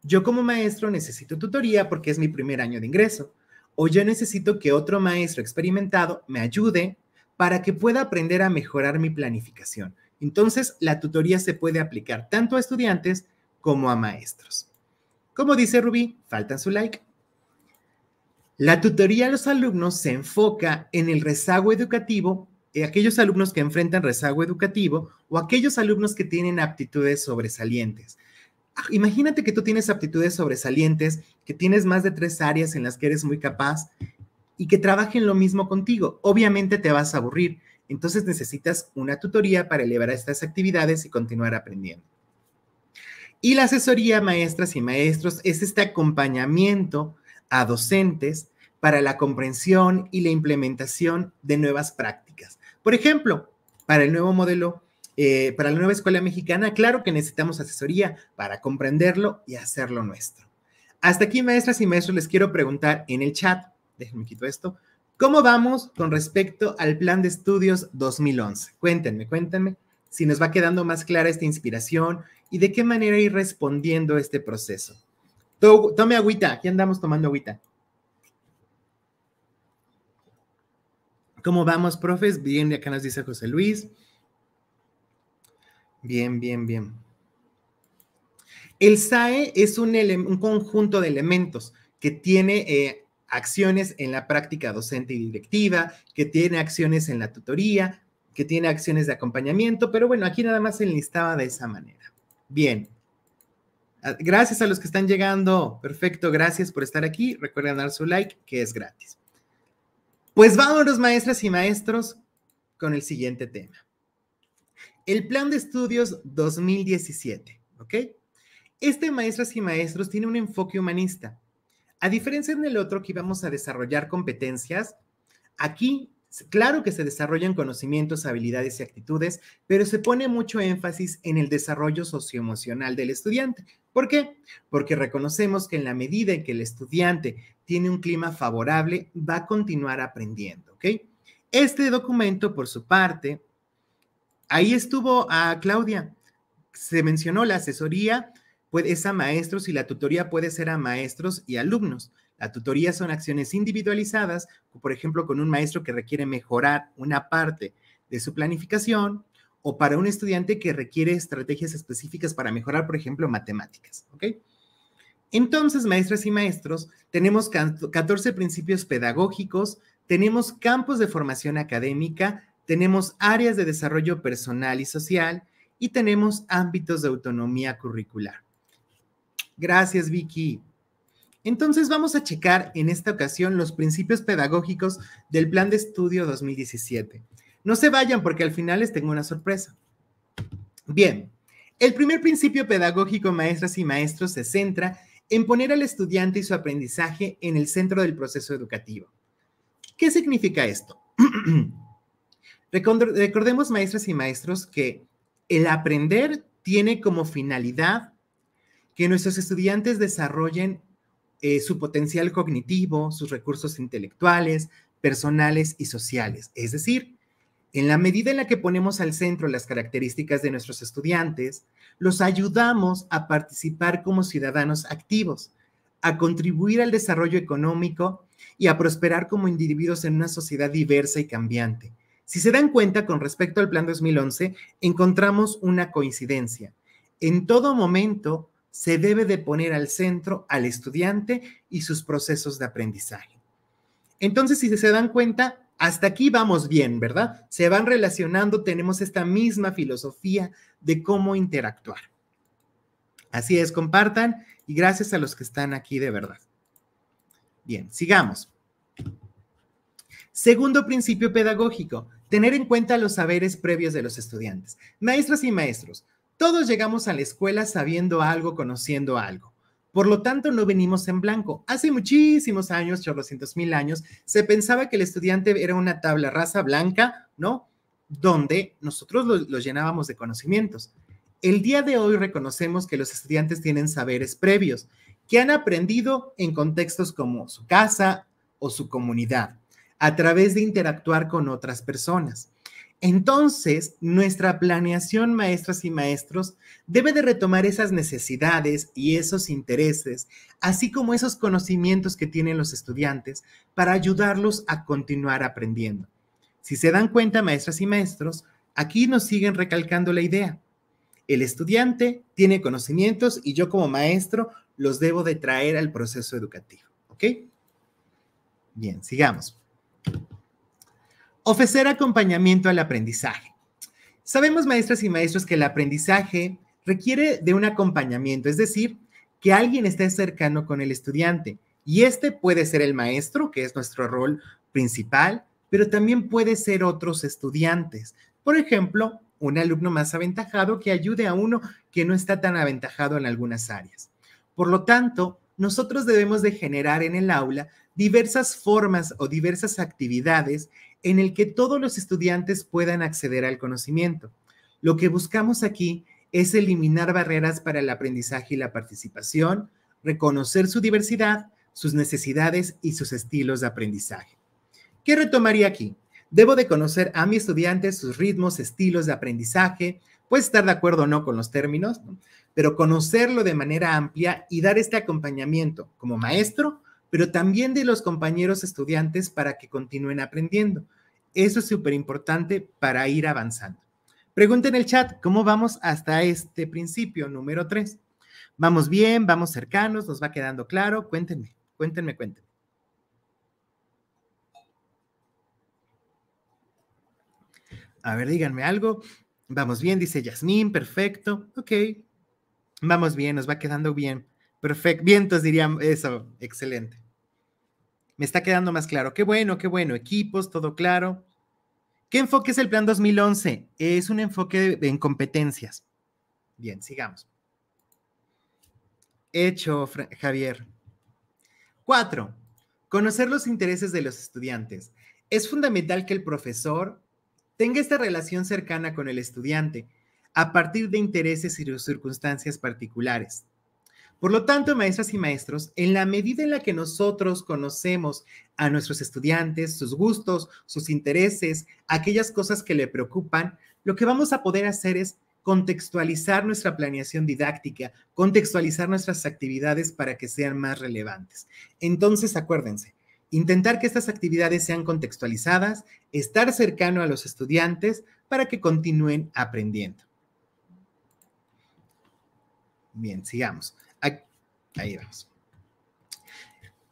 yo como maestro necesito tutoría porque es mi primer año de ingreso o yo necesito que otro maestro experimentado me ayude para que pueda aprender a mejorar mi planificación. Entonces, la tutoría se puede aplicar tanto a estudiantes como a maestros. Como dice Rubí, faltan su like. La tutoría a los alumnos se enfoca en el rezago educativo, eh, aquellos alumnos que enfrentan rezago educativo o aquellos alumnos que tienen aptitudes sobresalientes imagínate que tú tienes aptitudes sobresalientes, que tienes más de tres áreas en las que eres muy capaz y que trabajen lo mismo contigo. Obviamente te vas a aburrir, entonces necesitas una tutoría para elevar estas actividades y continuar aprendiendo. Y la asesoría, maestras y maestros, es este acompañamiento a docentes para la comprensión y la implementación de nuevas prácticas. Por ejemplo, para el nuevo modelo eh, para la nueva escuela mexicana, claro que necesitamos asesoría para comprenderlo y hacerlo nuestro. Hasta aquí, maestras y maestros, les quiero preguntar en el chat, déjenme quito esto, ¿cómo vamos con respecto al plan de estudios 2011? Cuéntenme, cuéntenme si nos va quedando más clara esta inspiración y de qué manera ir respondiendo a este proceso. Tome agüita, aquí andamos tomando agüita. ¿Cómo vamos, profes? Bien, acá nos dice José Luis. Bien, bien, bien. El SAE es un, conjunto de elementos que tiene eh, acciones en la práctica docente y directiva, que tiene acciones en la tutoría, que tiene acciones de acompañamiento, pero bueno, aquí nada más se enlistaba de esa manera. Bien. Ah, gracias a los que están llegando. Perfecto, gracias por estar aquí. Recuerden dar su like, que es gratis. Pues vámonos, maestras y maestros, con el siguiente tema. El plan de estudios 2017, ¿ok? Este Maestras y Maestros tiene un enfoque humanista. A diferencia del otro que íbamos a desarrollar competencias, aquí Claro que se desarrollan conocimientos, habilidades y actitudes, pero se pone mucho énfasis en el desarrollo socioemocional del estudiante. ¿Por qué? Porque reconocemos que en la medida en que el estudiante tiene un clima favorable, va a continuar aprendiendo, ¿ok? Este documento, por su parte, Ahí estuvo a Claudia. Se mencionó la asesoría, puede, es a maestros y la tutoría puede ser a maestros y alumnos. La tutoría son acciones individualizadas, por ejemplo, con un maestro que requiere mejorar una parte de su planificación o para un estudiante que requiere estrategias específicas para mejorar, por ejemplo, matemáticas. Entonces, maestras y maestros, tenemos 14 principios pedagógicos, tenemos campos de formación académica, tenemos áreas de desarrollo personal y social y tenemos ámbitos de autonomía curricular. Gracias, Vicky. Entonces vamos a checar en esta ocasión los principios pedagógicos del Plan de Estudio 2017. No se vayan porque al final les tengo una sorpresa. Bien, el primer principio pedagógico, maestras y maestros, se centra en poner al estudiante y su aprendizaje en el centro del proceso educativo. ¿Qué significa esto? Recordemos, maestras y maestros, que el aprender tiene como finalidad que nuestros estudiantes desarrollen eh, su potencial cognitivo, sus recursos intelectuales, personales y sociales. Es decir, en la medida en la que ponemos al centro las características de nuestros estudiantes, los ayudamos a participar como ciudadanos activos, a contribuir al desarrollo económico y a prosperar como individuos en una sociedad diversa y cambiante. Si se dan cuenta con respecto al Plan 2011, encontramos una coincidencia. En todo momento se debe de poner al centro al estudiante y sus procesos de aprendizaje. Entonces, si se dan cuenta, hasta aquí vamos bien, ¿verdad? Se van relacionando, tenemos esta misma filosofía de cómo interactuar. Así es, compartan y gracias a los que están aquí de verdad. Bien, sigamos. Segundo principio pedagógico, Tener en cuenta los saberes previos de los estudiantes. Maestras y maestros, todos llegamos a la escuela sabiendo algo, conociendo algo. Por lo tanto, no venimos en blanco. Hace muchísimos años, chorrocientos mil años, se pensaba que el estudiante era una tabla rasa blanca, ¿no? Donde nosotros lo, lo llenábamos de conocimientos. El día de hoy reconocemos que los estudiantes tienen saberes previos que han aprendido en contextos como su casa o su comunidad a través de interactuar con otras personas. Entonces, nuestra planeación, maestras y maestros, debe de retomar esas necesidades y esos intereses, así como esos conocimientos que tienen los estudiantes para ayudarlos a continuar aprendiendo. Si se dan cuenta, maestras y maestros, aquí nos siguen recalcando la idea. El estudiante tiene conocimientos y yo como maestro los debo de traer al proceso educativo. ¿Ok? Bien, sigamos. Ofrecer acompañamiento al aprendizaje. Sabemos, maestras y maestros, que el aprendizaje requiere de un acompañamiento, es decir, que alguien esté cercano con el estudiante. Y este puede ser el maestro, que es nuestro rol principal, pero también puede ser otros estudiantes. Por ejemplo, un alumno más aventajado que ayude a uno que no está tan aventajado en algunas áreas. Por lo tanto, nosotros debemos de generar en el aula diversas formas o diversas actividades en el que todos los estudiantes puedan acceder al conocimiento. Lo que buscamos aquí es eliminar barreras para el aprendizaje y la participación, reconocer su diversidad, sus necesidades y sus estilos de aprendizaje. ¿Qué retomaría aquí? Debo de conocer a mi estudiante sus ritmos, estilos de aprendizaje, Puedes estar de acuerdo o no con los términos, pero conocerlo de manera amplia y dar este acompañamiento como maestro, pero también de los compañeros estudiantes para que continúen aprendiendo. Eso es súper importante para ir avanzando. Pregunta en el chat, ¿cómo vamos hasta este principio número 3? ¿Vamos bien? ¿Vamos cercanos? ¿Nos va quedando claro? Cuéntenme, cuéntenme, cuéntenme. A ver, díganme algo. Vamos bien, dice Yasmín, perfecto, ok. Vamos bien, nos va quedando bien. Perfecto, vientos diríamos. eso, excelente. Me está quedando más claro. Qué bueno, qué bueno, equipos, todo claro. ¿Qué enfoque es el plan 2011? Es un enfoque en competencias. Bien, sigamos. Hecho, Javier. Cuatro, conocer los intereses de los estudiantes. Es fundamental que el profesor tenga esta relación cercana con el estudiante a partir de intereses y circunstancias particulares. Por lo tanto, maestras y maestros, en la medida en la que nosotros conocemos a nuestros estudiantes, sus gustos, sus intereses, aquellas cosas que le preocupan, lo que vamos a poder hacer es contextualizar nuestra planeación didáctica, contextualizar nuestras actividades para que sean más relevantes. Entonces, acuérdense, intentar que estas actividades sean contextualizadas, estar cercano a los estudiantes para que continúen aprendiendo. Bien, sigamos. ahí vamos.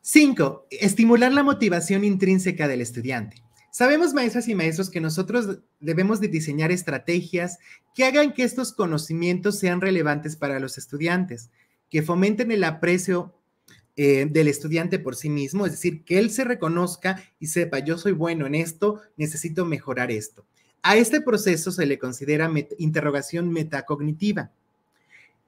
Cinco, estimular la motivación intrínseca del estudiante. Sabemos, maestras y maestros, que nosotros debemos de diseñar estrategias que hagan que estos conocimientos sean relevantes para los estudiantes, que fomenten el aprecio eh, del estudiante por sí mismo, es decir, que él se reconozca y sepa, yo soy bueno en esto, necesito mejorar esto. A este proceso se le considera interrogación metacognitiva.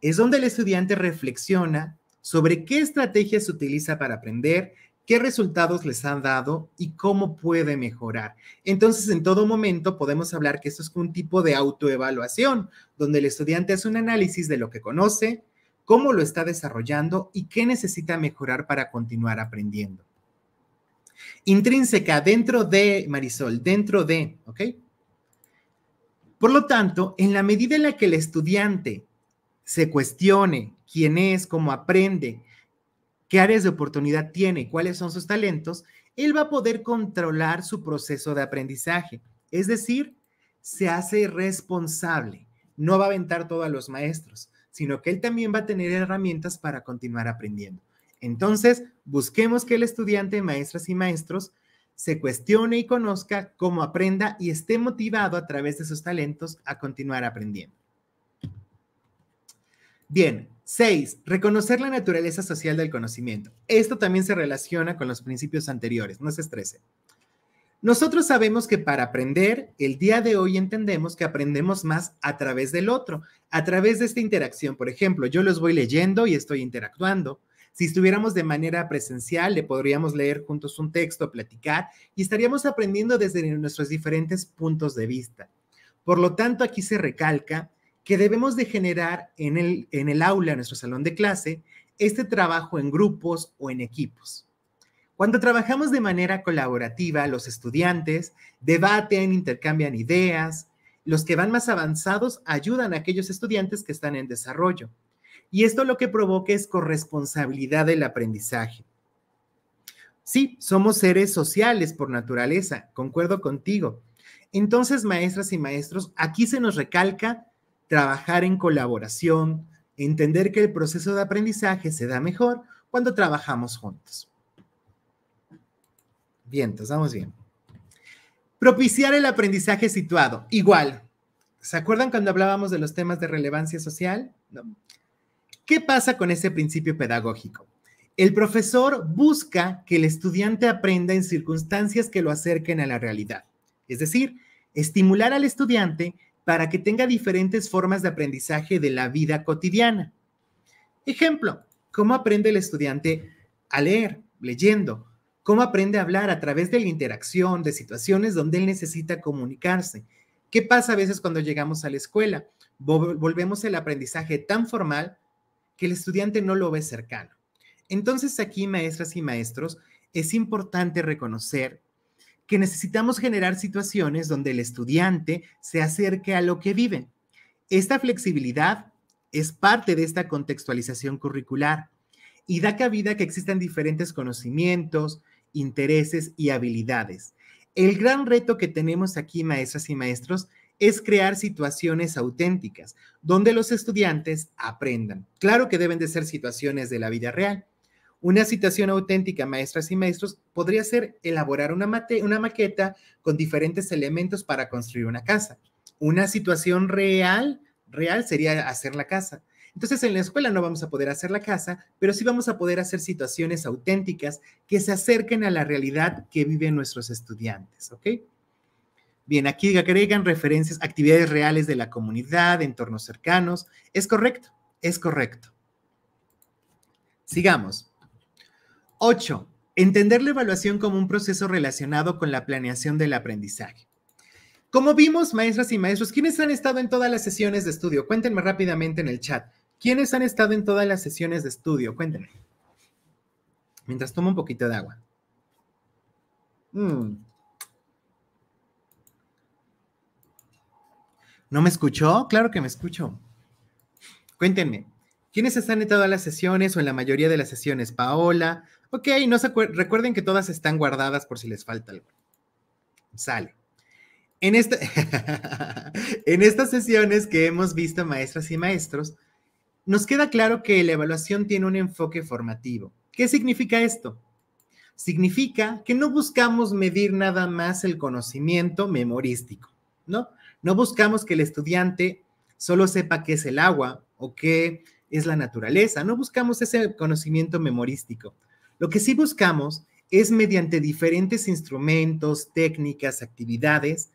Es donde el estudiante reflexiona sobre qué estrategias utiliza para aprender, qué resultados les han dado y cómo puede mejorar. Entonces, en todo momento podemos hablar que esto es un tipo de autoevaluación, donde el estudiante hace un análisis de lo que conoce, cómo lo está desarrollando y qué necesita mejorar para continuar aprendiendo. Intrínseca dentro de Marisol, dentro de, ¿ok? Por lo tanto, en la medida en la que el estudiante se cuestione quién es, cómo aprende, qué áreas de oportunidad tiene, cuáles son sus talentos, él va a poder controlar su proceso de aprendizaje. Es decir, se hace responsable, no va a aventar todo a los maestros, sino que él también va a tener herramientas para continuar aprendiendo. Entonces, busquemos que el estudiante, maestras y maestros, se cuestione y conozca cómo aprenda y esté motivado a través de sus talentos a continuar aprendiendo. Bien, seis, reconocer la naturaleza social del conocimiento. Esto también se relaciona con los principios anteriores, no se estrese. Nosotros sabemos que para aprender, el día de hoy entendemos que aprendemos más a través del otro, a través de esta interacción. Por ejemplo, yo los voy leyendo y estoy interactuando. Si estuviéramos de manera presencial, le podríamos leer juntos un texto, platicar y estaríamos aprendiendo desde nuestros diferentes puntos de vista. Por lo tanto, aquí se recalca que debemos de generar en el, en el aula, en nuestro salón de clase, este trabajo en grupos o en equipos. Cuando trabajamos de manera colaborativa, los estudiantes debaten, intercambian ideas, los que van más avanzados ayudan a aquellos estudiantes que están en desarrollo. Y esto lo que provoca es corresponsabilidad del aprendizaje. Sí, somos seres sociales por naturaleza, concuerdo contigo. Entonces, maestras y maestros, aquí se nos recalca trabajar en colaboración, entender que el proceso de aprendizaje se da mejor cuando trabajamos juntos vamos bien. Propiciar el aprendizaje situado. Igual. ¿Se acuerdan cuando hablábamos de los temas de relevancia social? ¿Qué pasa con ese principio pedagógico? El profesor busca que el estudiante aprenda en circunstancias que lo acerquen a la realidad. Es decir, estimular al estudiante para que tenga diferentes formas de aprendizaje de la vida cotidiana. Ejemplo, ¿cómo aprende el estudiante a leer? Leyendo cómo aprende a hablar a través de la interacción, de situaciones donde él necesita comunicarse. ¿Qué pasa a veces cuando llegamos a la escuela? Volvemos el aprendizaje tan formal que el estudiante no lo ve cercano. Entonces aquí, maestras y maestros, es importante reconocer que necesitamos generar situaciones donde el estudiante se acerque a lo que vive. Esta flexibilidad es parte de esta contextualización curricular y da cabida que existan diferentes conocimientos, intereses y habilidades. El gran reto que tenemos aquí, maestras y maestros, es crear situaciones auténticas donde los estudiantes aprendan. Claro que deben de ser situaciones de la vida real. Una situación auténtica, maestras y maestros, podría ser elaborar una, maqueta con diferentes elementos para construir una casa. Una situación real, real sería hacer la casa. Entonces en la escuela no vamos a poder hacer la casa, pero sí vamos a poder hacer situaciones auténticas que se acerquen a la realidad que viven nuestros estudiantes, ¿ok? Bien, aquí agregan referencias, actividades reales de la comunidad, entornos cercanos. Es correcto, es correcto. Sigamos. 8. Entender la evaluación como un proceso relacionado con la planeación del aprendizaje. Como vimos, maestras y maestros, ¿quiénes han estado en todas las sesiones de estudio? Cuéntenme rápidamente en el chat. ¿Quiénes han estado en todas las sesiones de estudio? Cuéntenme. Mientras tomo un poquito de agua. Mm. ¿No me escuchó? Claro que me escucho. Cuéntenme, ¿quiénes están en todas las sesiones o en la mayoría de las sesiones? Paola. Ok, no recuerden que todas están guardadas por si les falta algo. Sale. En, en estas sesiones que hemos visto, maestras y maestros, nos queda claro que la evaluación tiene un enfoque formativo. ¿Qué significa esto? Significa que no buscamos medir nada más el conocimiento memorístico, ¿no? No buscamos que el estudiante solo sepa qué es el agua o qué es la naturaleza, no buscamos ese conocimiento memorístico. Lo que sí buscamos es mediante diferentes instrumentos, técnicas, actividades,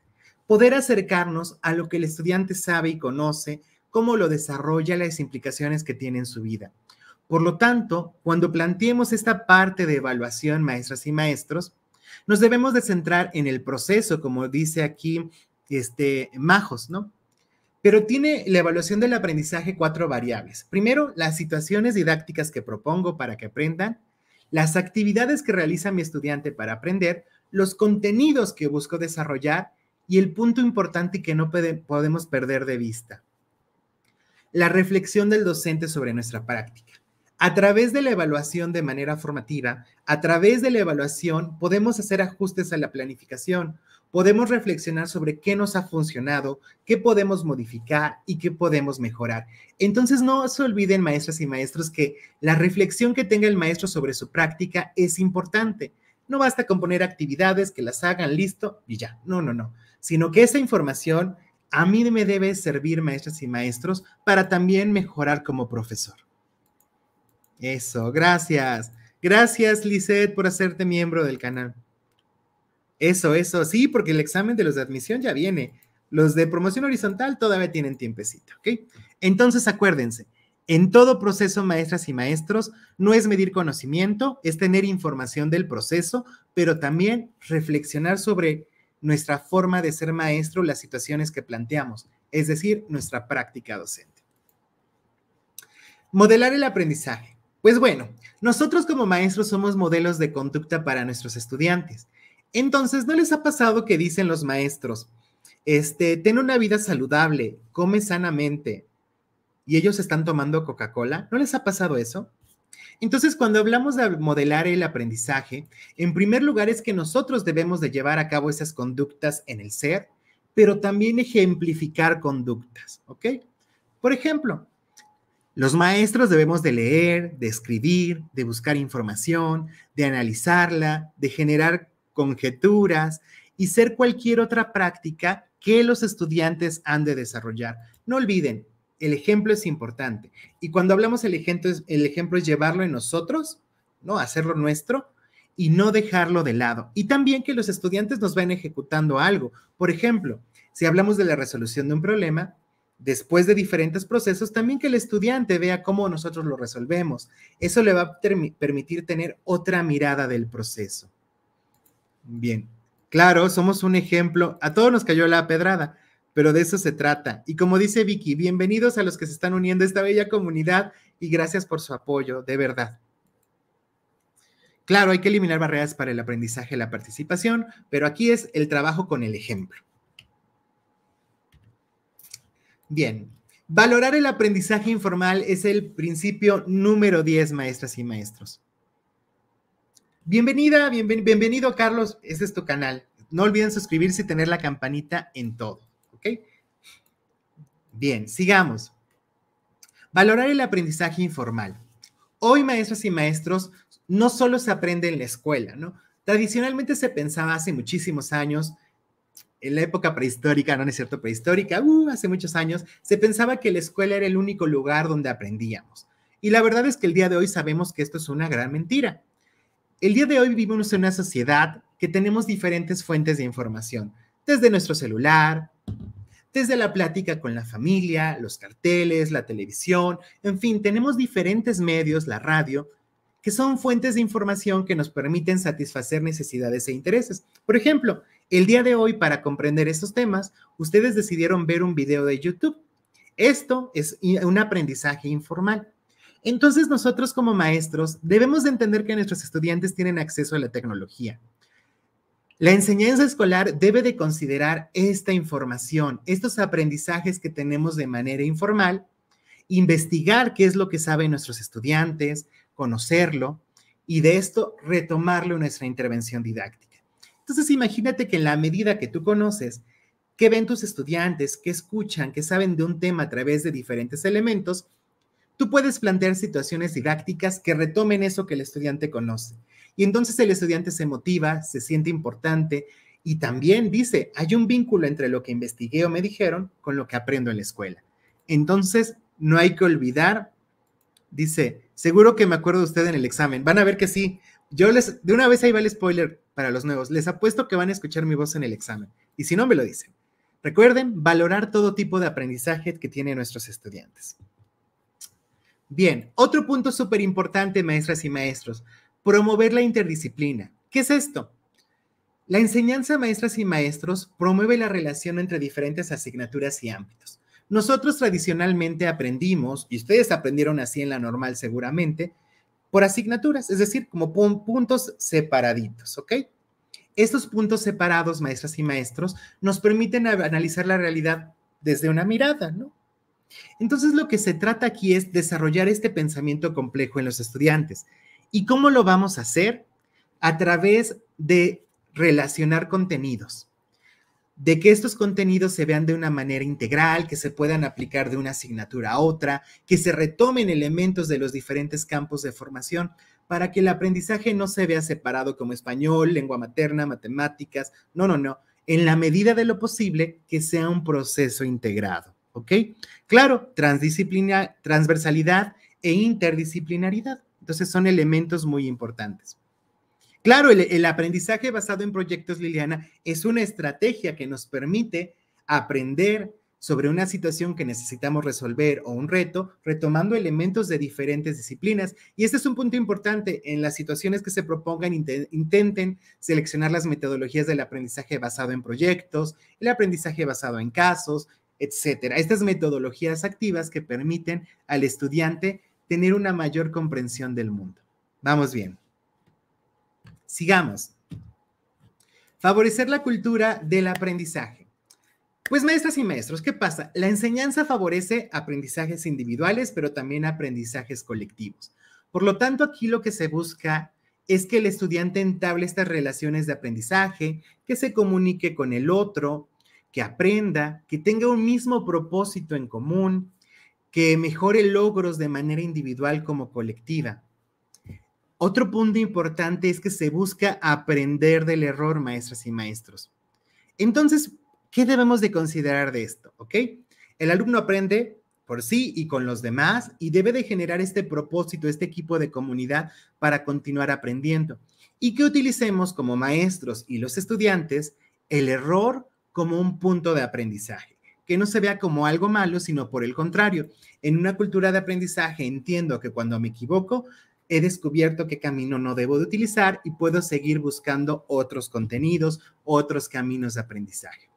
poder acercarnos a lo que el estudiante sabe y conoce cómo lo desarrolla, las implicaciones que tiene en su vida. Por lo tanto, cuando planteemos esta parte de evaluación, maestras y maestros, nos debemos de centrar en el proceso, como dice aquí este, Majos, ¿no? Pero tiene la evaluación del aprendizaje cuatro variables. Primero, las situaciones didácticas que propongo para que aprendan, las actividades que realiza mi estudiante para aprender, los contenidos que busco desarrollar y el punto importante que no podemos perder de vista, la reflexión del docente sobre nuestra práctica. A través de la evaluación de manera formativa, a través de la evaluación podemos hacer ajustes a la planificación, podemos reflexionar sobre qué nos ha funcionado, qué podemos modificar y qué podemos mejorar. Entonces, no se olviden, maestras y maestros, que la reflexión que tenga el maestro sobre su práctica es importante. No basta con poner actividades que las hagan listo y ya. No, no, no. Sino que esa información a mí me debe servir, maestras y maestros, para también mejorar como profesor. Eso, gracias. Gracias, Lizeth, por hacerte miembro del canal. Eso, eso, sí, porque el examen de los de admisión ya viene. Los de promoción horizontal todavía tienen tiempecito, ¿ok? Entonces, acuérdense, en todo proceso, maestras y maestros, no es medir conocimiento, es tener información del proceso, pero también reflexionar sobre nuestra forma de ser maestro, las situaciones que planteamos, es decir, nuestra práctica docente. Modelar el aprendizaje. Pues bueno, nosotros como maestros somos modelos de conducta para nuestros estudiantes. Entonces, ¿no les ha pasado que dicen los maestros, este, ten una vida saludable, come sanamente, y ellos están tomando Coca-Cola? ¿No les ha pasado eso? Entonces, cuando hablamos de modelar el aprendizaje, en primer lugar es que nosotros debemos de llevar a cabo esas conductas en el ser, pero también ejemplificar conductas, ¿ok? Por ejemplo, los maestros debemos de leer, de escribir, de buscar información, de analizarla, de generar conjeturas y ser cualquier otra práctica que los estudiantes han de desarrollar. No olviden, el ejemplo es importante. Y cuando hablamos el ejemplo es, el ejemplo es llevarlo en nosotros, ¿no? Hacerlo nuestro y no dejarlo de lado. Y también que los estudiantes nos vayan ejecutando algo. Por ejemplo, si hablamos de la resolución de un problema, después de diferentes procesos, también que el estudiante vea cómo nosotros lo resolvemos. Eso le va a permitir tener otra mirada del proceso. Bien, claro, somos un ejemplo. A todos nos cayó la pedrada, pero de eso se trata. Y como dice Vicky, bienvenidos a los que se están uniendo a esta bella comunidad y gracias por su apoyo, de verdad. Claro, hay que eliminar barreras para el aprendizaje, y la participación, pero aquí es el trabajo con el ejemplo. Bien, valorar el aprendizaje informal es el principio número 10, maestras y maestros. Bienvenida, bienvenido Carlos, este es tu canal. No olviden suscribirse y tener la campanita en todo. Bien, sigamos. Valorar el aprendizaje informal. Hoy, maestros y maestros, no solo se aprende en la escuela, ¿no? Tradicionalmente se pensaba hace muchísimos años, en la época prehistórica, no, es cierto, prehistórica, uh, hace muchos años, se pensaba que la escuela era el único lugar donde aprendíamos. Y la verdad es que el día de hoy sabemos que esto es una gran mentira. El día de hoy vivimos en una sociedad que tenemos diferentes fuentes de información, desde nuestro celular, desde la plática con la familia, los carteles, la televisión, en fin, tenemos diferentes medios, la radio, que son fuentes de información que nos permiten satisfacer necesidades e intereses. Por ejemplo, el día de hoy, para comprender estos temas, ustedes decidieron ver un video de YouTube. Esto es un aprendizaje informal. Entonces nosotros como maestros debemos entender que nuestros estudiantes tienen acceso a la tecnología, la enseñanza escolar debe de considerar esta información, estos aprendizajes que tenemos de manera informal, investigar qué es lo que saben nuestros estudiantes, conocerlo y de esto retomarlo en nuestra intervención didáctica. Entonces, imagínate que en la medida que tú conoces qué ven tus estudiantes, qué escuchan, qué saben de un tema a través de diferentes elementos, tú puedes plantear situaciones didácticas que retomen eso que el estudiante conoce y entonces el estudiante se motiva, se siente importante y también dice, hay un vínculo entre lo que investigué o me dijeron con lo que aprendo en la escuela. Entonces, no hay que olvidar, dice, seguro que me acuerdo de usted en el examen. Van a ver que sí. Yo les, de una vez ahí va el spoiler para los nuevos. Les apuesto que van a escuchar mi voz en el examen. Y si no, me lo dicen. Recuerden valorar todo tipo de aprendizaje que tienen nuestros estudiantes. Bien, otro punto súper importante, maestras y maestros. Promover la interdisciplina. ¿Qué es esto? La enseñanza maestras y maestros promueve la relación entre diferentes asignaturas y ámbitos. Nosotros tradicionalmente aprendimos, y ustedes aprendieron así en la normal seguramente, por asignaturas, es decir, como puntos separaditos, ¿ok? Estos puntos separados, maestras y maestros, nos permiten analizar la realidad desde una mirada, ¿no? Entonces, lo que se trata aquí es desarrollar este pensamiento complejo en los estudiantes, ¿Y cómo lo vamos a hacer? A través de relacionar contenidos, de que estos contenidos se vean de una manera integral, que se puedan aplicar de una asignatura a otra, que se retomen elementos de los diferentes campos de formación para que el aprendizaje no se vea separado como español, lengua materna, matemáticas, no, no, no, en la medida de lo posible que sea un proceso integrado, ¿ok? Claro, transdisciplina, transversalidad e interdisciplinaridad. Entonces son elementos muy importantes. Claro, el, aprendizaje basado en proyectos, Liliana, es una estrategia que nos permite aprender sobre una situación que necesitamos resolver o un reto, retomando elementos de diferentes disciplinas. Y este es un punto importante. En las situaciones que se propongan, intenten seleccionar las metodologías del aprendizaje basado en proyectos, el aprendizaje basado en casos, etcétera. Estas metodologías activas que permiten al estudiante tener una mayor comprensión del mundo. Vamos bien. Sigamos. Favorecer la cultura del aprendizaje. Pues maestras y maestros, ¿qué pasa? La enseñanza favorece aprendizajes individuales, pero también aprendizajes colectivos. Por lo tanto, aquí lo que se busca es que el estudiante entable estas relaciones de aprendizaje, que se comunique con el otro, que aprenda, que tenga un mismo propósito en común, que mejore logros de manera individual como colectiva. Otro punto importante es que se busca aprender del error, maestras y maestros. Entonces, ¿qué debemos de considerar de esto? ¿Ok? El alumno aprende por sí y con los demás y debe de generar este propósito, este equipo de comunidad para continuar aprendiendo y que utilicemos como maestros y los estudiantes el error como un punto de aprendizaje que no se vea como algo malo, sino por el contrario. En una cultura de aprendizaje entiendo que cuando me equivoco, he descubierto qué camino no debo de utilizar y puedo seguir buscando otros contenidos, otros caminos de aprendizaje.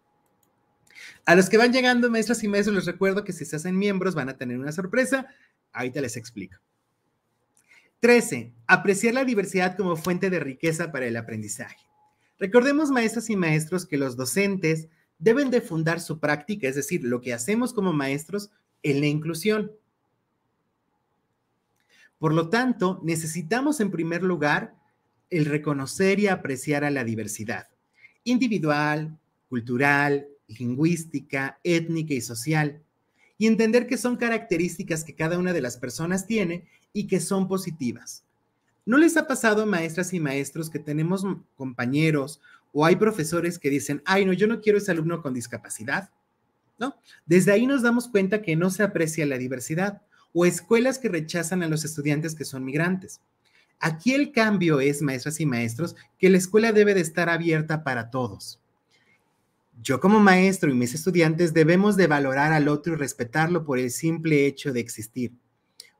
A los que van llegando, maestras y maestros, les recuerdo que si se hacen miembros van a tener una sorpresa. Ahorita les explico. 13. Apreciar la diversidad como fuente de riqueza para el aprendizaje. Recordemos, maestras y maestros, que los docentes deben de fundar su práctica, es decir, lo que hacemos como maestros, en la inclusión. Por lo tanto, necesitamos en primer lugar el reconocer y apreciar a la diversidad individual, cultural, lingüística, étnica y social, y entender que son características que cada una de las personas tiene y que son positivas. ¿No les ha pasado, maestras y maestros, que tenemos compañeros o hay profesores que dicen, ay, no, yo no quiero ese alumno con discapacidad, ¿no? Desde ahí nos damos cuenta que no se aprecia la diversidad o escuelas que rechazan a los estudiantes que son migrantes. Aquí el cambio es, maestras y maestros, que la escuela debe de estar abierta para todos. Yo como maestro y mis estudiantes debemos de valorar al otro y respetarlo por el simple hecho de existir.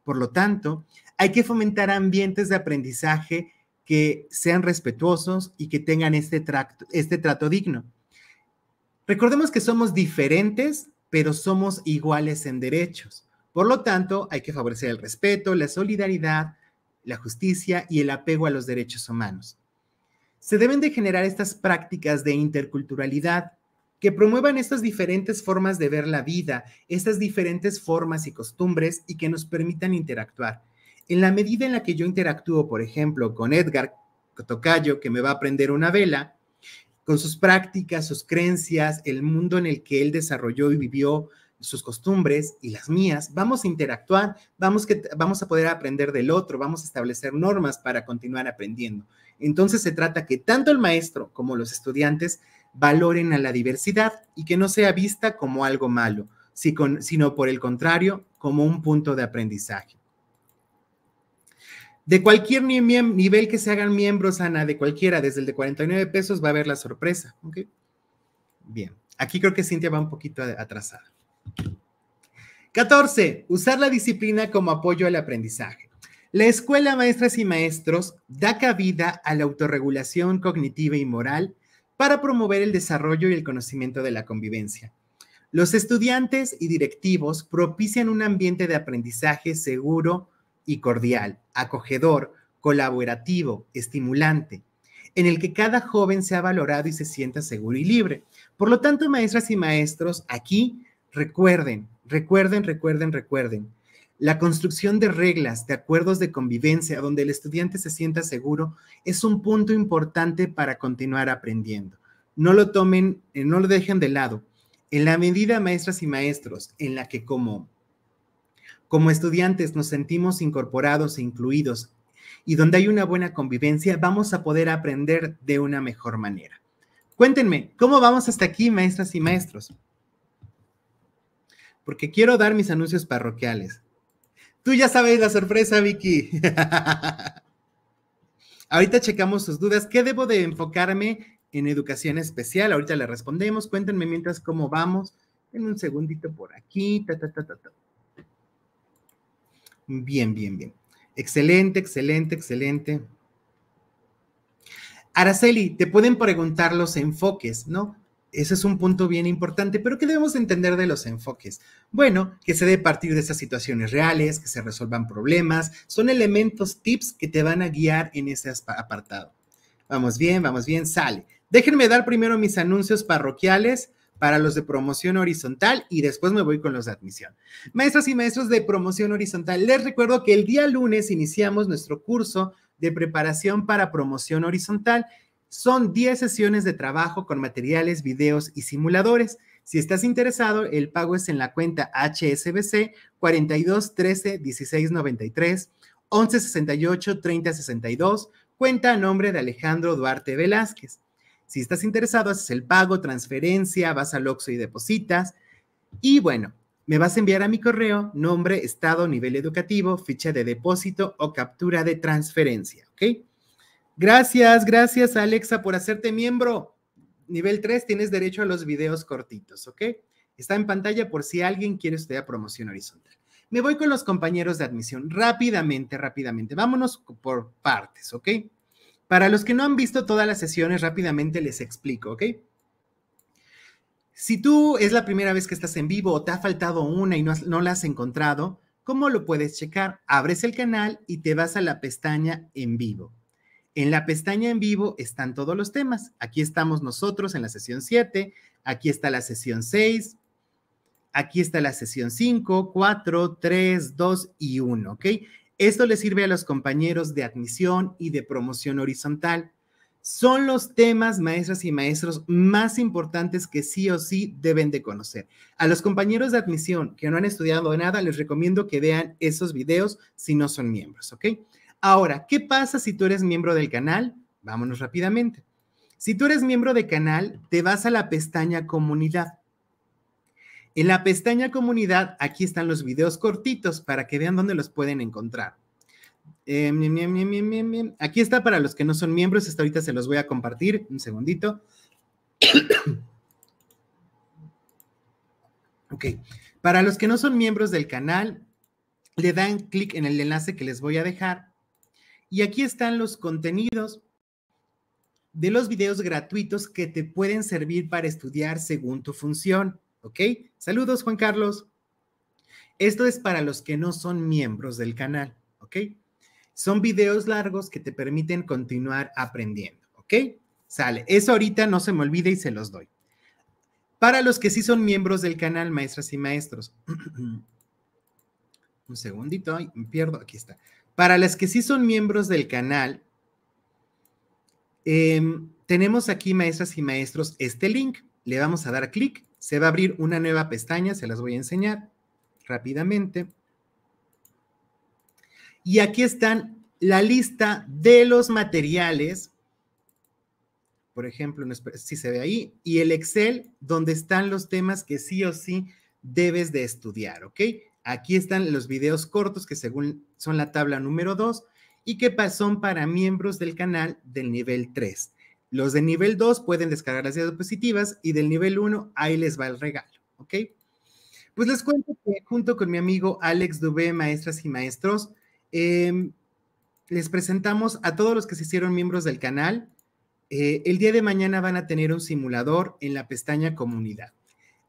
Por lo tanto, hay que fomentar ambientes de aprendizaje que sean respetuosos y que tengan este, trato, este trato digno. Recordemos que somos diferentes, pero somos iguales en derechos. Por lo tanto, hay que favorecer el respeto, la solidaridad, la justicia y el apego a los derechos humanos. Se deben de generar estas prácticas de interculturalidad que promuevan estas diferentes formas de ver la vida, estas diferentes formas y costumbres y que nos permitan interactuar. En la medida en la que yo interactúo, por ejemplo, con Edgar Tocayo, que me va a aprender una vela, con sus prácticas, sus creencias, el mundo en el que él desarrolló y vivió, sus costumbres y las mías, vamos a interactuar, vamos, que, vamos a poder aprender del otro, vamos a establecer normas para continuar aprendiendo. Entonces se trata que tanto el maestro como los estudiantes valoren a la diversidad y que no sea vista como algo malo, sino por el contrario, como un punto de aprendizaje. De cualquier nivel que se hagan miembros, Ana, de cualquiera, desde el de 49 pesos va a haber la sorpresa. Bien, aquí creo que Cintia va un poquito atrasada. 14. Usar la disciplina como apoyo al aprendizaje. La escuela, maestras y maestros, da cabida a la autorregulación cognitiva y moral para promover el desarrollo y el conocimiento de la convivencia. Los estudiantes y directivos propician un ambiente de aprendizaje seguro, y cordial, acogedor, colaborativo, estimulante, en el que cada joven se ha valorado y se sienta seguro y libre. Por lo tanto, maestras y maestros, aquí recuerden, recuerden, recuerden, recuerden, la construcción de reglas, de acuerdos de convivencia, donde el estudiante se sienta seguro, es un punto importante para continuar aprendiendo. No lo tomen, eh, no lo dejen de lado. En la medida, maestras y maestros, en la que como como estudiantes nos sentimos incorporados e incluidos y donde hay una buena convivencia vamos a poder aprender de una mejor manera. Cuéntenme, ¿cómo vamos hasta aquí, maestras y maestros? Porque quiero dar mis anuncios parroquiales. Tú ya sabes la sorpresa, Vicky. Ahorita checamos sus dudas. ¿Qué debo de enfocarme en educación especial? Ahorita le respondemos. Cuéntenme mientras cómo vamos. En un segundito por aquí. Bien, bien, bien. Excelente, excelente, excelente. Araceli, te pueden preguntar los enfoques, ¿no? Ese es un punto bien importante, pero ¿qué debemos entender de los enfoques? Bueno, que se debe partir de esas situaciones reales, que se resuelvan problemas, son elementos, tips que te van a guiar en ese apartado. Vamos bien, vamos bien, sale. Déjenme dar primero mis anuncios parroquiales para los de promoción horizontal y después me voy con los de admisión. Maestros y maestros de promoción horizontal, les recuerdo que el día lunes iniciamos nuestro curso de preparación para promoción horizontal. Son 10 sesiones de trabajo con materiales, videos y simuladores. Si estás interesado, el pago es en la cuenta HSBC 42 13 16 93 11 68 30 62, cuenta a nombre de Alejandro Duarte Velázquez. Si estás interesado, haces el pago, transferencia, vas al Oxo y depositas. Y bueno, me vas a enviar a mi correo nombre, estado, nivel educativo, ficha de depósito o captura de transferencia, ¿ok? Gracias, gracias Alexa por hacerte miembro. Nivel 3, tienes derecho a los videos cortitos, ¿ok? Está en pantalla por si alguien quiere estudiar promoción horizontal. Me voy con los compañeros de admisión rápidamente, rápidamente. Vámonos por partes, ¿ok? Para los que no han visto todas las sesiones, rápidamente les explico, ¿ok? Si tú es la primera vez que estás en vivo o te ha faltado una y no, la has encontrado, ¿cómo lo puedes checar? Abres el canal y te vas a la pestaña en vivo. En la pestaña en vivo están todos los temas. Aquí estamos nosotros en la sesión 7, aquí está la sesión 6, aquí está la sesión 5, 4, 3, 2 y 1, ¿ok? Esto le sirve a los compañeros de admisión y de promoción horizontal. Son los temas, maestras y maestros, más importantes que sí o sí deben de conocer. A los compañeros de admisión que no han estudiado nada, les recomiendo que vean esos videos si no son miembros, ¿ok? Ahora, ¿qué pasa si tú eres miembro del canal? Vámonos rápidamente. Si tú eres miembro de canal, te vas a la pestaña comunidad. En la pestaña comunidad, aquí están los videos cortitos para que vean dónde los pueden encontrar. Em, aquí está para los que no son miembros, hasta ahorita se los voy a compartir, un segundito. ok, para los que no son miembros del canal, le dan clic en el enlace que les voy a dejar y aquí están los contenidos de los videos gratuitos que te pueden servir para estudiar según tu función. ¿ok? Saludos, Juan Carlos. Esto es para los que no son miembros del canal, ¿ok? Son videos largos que te permiten continuar aprendiendo, ¿ok? Sale, eso ahorita no se me olvide y se los doy. Para los que sí son miembros del canal, maestras y maestros, un segundito, pierdo, aquí está. Para las que sí son miembros del canal, em, tenemos aquí, maestras y maestros, este link. Le vamos a dar clic se va a abrir una nueva pestaña, se las voy a enseñar rápidamente. Y aquí están la lista de los materiales, por ejemplo, si se ve ahí, y el Excel donde están los temas que sí o sí debes de estudiar, ¿ok? Aquí están los videos cortos que según son la tabla número 2 y que son para miembros del canal del nivel 3. Los de nivel 2 pueden descargar las diapositivas y del nivel 1 ahí les va el regalo, ¿ok? Pues les cuento que junto con mi amigo Alex Dubé, maestras y maestros, em, les presentamos a todos los que se hicieron miembros del canal. Eh, el día de mañana van a tener un simulador en la pestaña comunidad.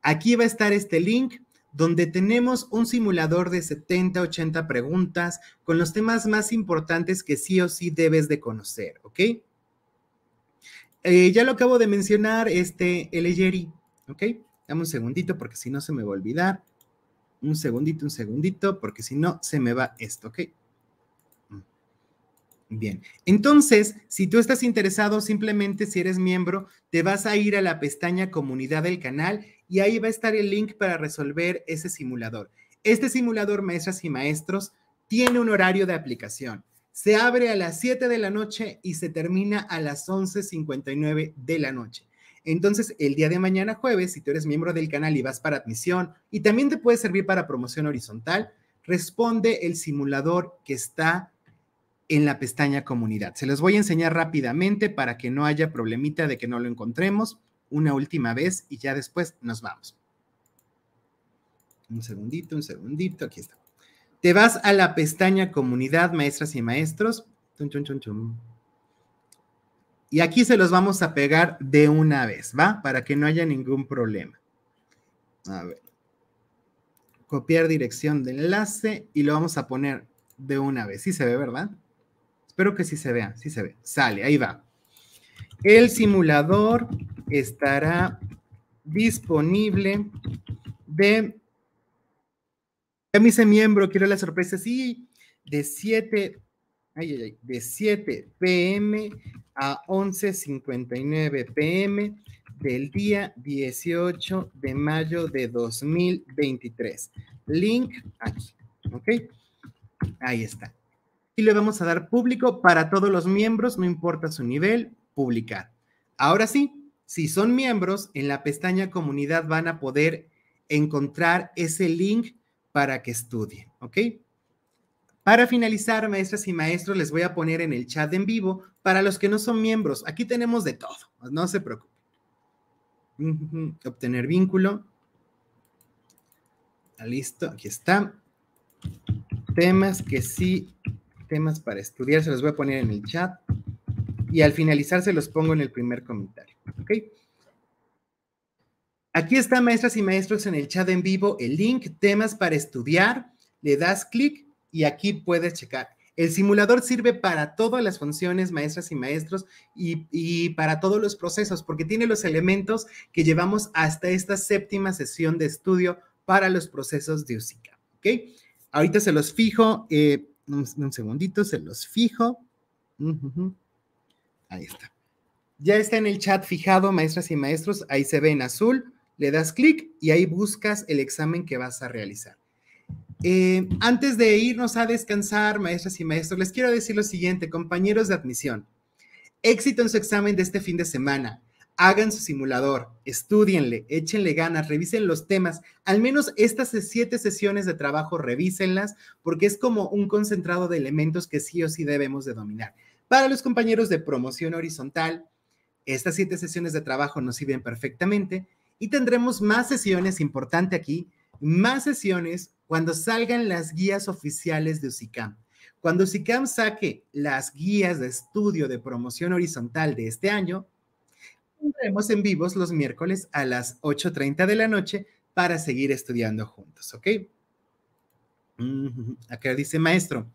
Aquí va a estar este link donde tenemos un simulador de 70, 80 preguntas con los temas más importantes que sí o sí debes de conocer, ¿ok? Eh, ya lo acabo de mencionar, este, el Ejeri, ¿ok? Dame un segundito porque si no se me va a olvidar. Un segundito, un segundito, porque si no se me va esto, ¿ok? Mm. Bien, entonces, si tú estás interesado, simplemente si eres miembro, te vas a ir a la pestaña comunidad del canal y ahí va a estar el link para resolver ese simulador. Este simulador, maestras y maestros, tiene un horario de aplicación. Se abre a las 7 de la noche y se termina a las 11.59 de la noche. Entonces, el día de mañana jueves, si tú eres miembro del canal y vas para admisión y también te puede servir para promoción horizontal, responde el simulador que está en la pestaña comunidad. Se los voy a enseñar rápidamente para que no haya problemita de que no lo encontremos una última vez y ya después nos vamos. Un segundito, un segundito, aquí está. Te vas a la pestaña comunidad, maestras y maestros. y aquí se los vamos a pegar de una vez, ¿va? Para que no haya ningún problema. A ver. Copiar dirección de enlace y lo vamos a poner de una vez. Sí se ve, ¿verdad? Espero que sí se vea, sí se ve. Sale, ahí va. El simulador estará disponible de ya me miembro, quiero la sorpresa. Sí, de 7, de 7 pm a 11.59 pm del día 18 de mayo de 2023. Link aquí, ¿ok? Ahí está. Y le vamos a dar público para todos los miembros, no importa su nivel, publicar. Ahora sí, si son miembros, en la pestaña comunidad van a poder encontrar ese link para que estudien, ¿ok? Para finalizar, maestras y maestros, les voy a poner en el chat en vivo para los que no son miembros. Aquí tenemos de todo, no se preocupen. Obtener vínculo. Ah, listo, aquí está. Temas que sí, temas para estudiar, se los voy a poner en el chat. Y al finalizar se los pongo en el primer comentario, ¿ok? Aquí está, maestras y maestros, en el chat en vivo, el link, temas para estudiar, le das clic y aquí puedes checar. El simulador sirve para todas las funciones, maestras y maestros, y, para todos los procesos, porque tiene los elementos que llevamos hasta esta séptima sesión de estudio para los procesos de USICA. ¿Ok? Ahorita se los fijo, eh, un, segundito, se los fijo. Ahí está. Ya está en el chat fijado, maestras y maestros, ahí se ve en azul le das clic y ahí buscas el examen que vas a realizar. Eh, antes de irnos a descansar, maestras y maestros, les quiero decir lo siguiente, compañeros de admisión, éxito en su examen de este fin de semana. Hagan su simulador, estudienle, échenle ganas, revisen los temas. Al menos estas siete sesiones de trabajo, revísenlas, porque es como un concentrado de elementos que sí o sí debemos de dominar. Para los compañeros de promoción horizontal, estas siete sesiones de trabajo nos sirven perfectamente y tendremos más sesiones, importante aquí, más sesiones cuando salgan las guías oficiales de UCICAM. Cuando UCICAM saque las guías de estudio de promoción horizontal de este año, tendremos en vivos los miércoles a las 8.30 de la noche para seguir estudiando juntos, ¿ok? Acá dice maestro,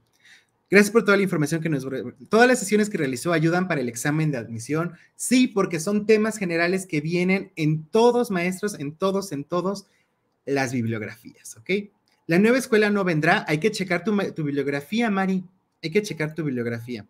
Gracias por toda la información que nos... Todas las sesiones que realizó ayudan para el examen de admisión. Sí, porque son temas generales que vienen en todos, maestros, en todos, en todos las bibliografías, ¿ok? La nueva escuela no vendrá. Hay que checar tu, tu bibliografía, Mari. Hay que checar tu bibliografía.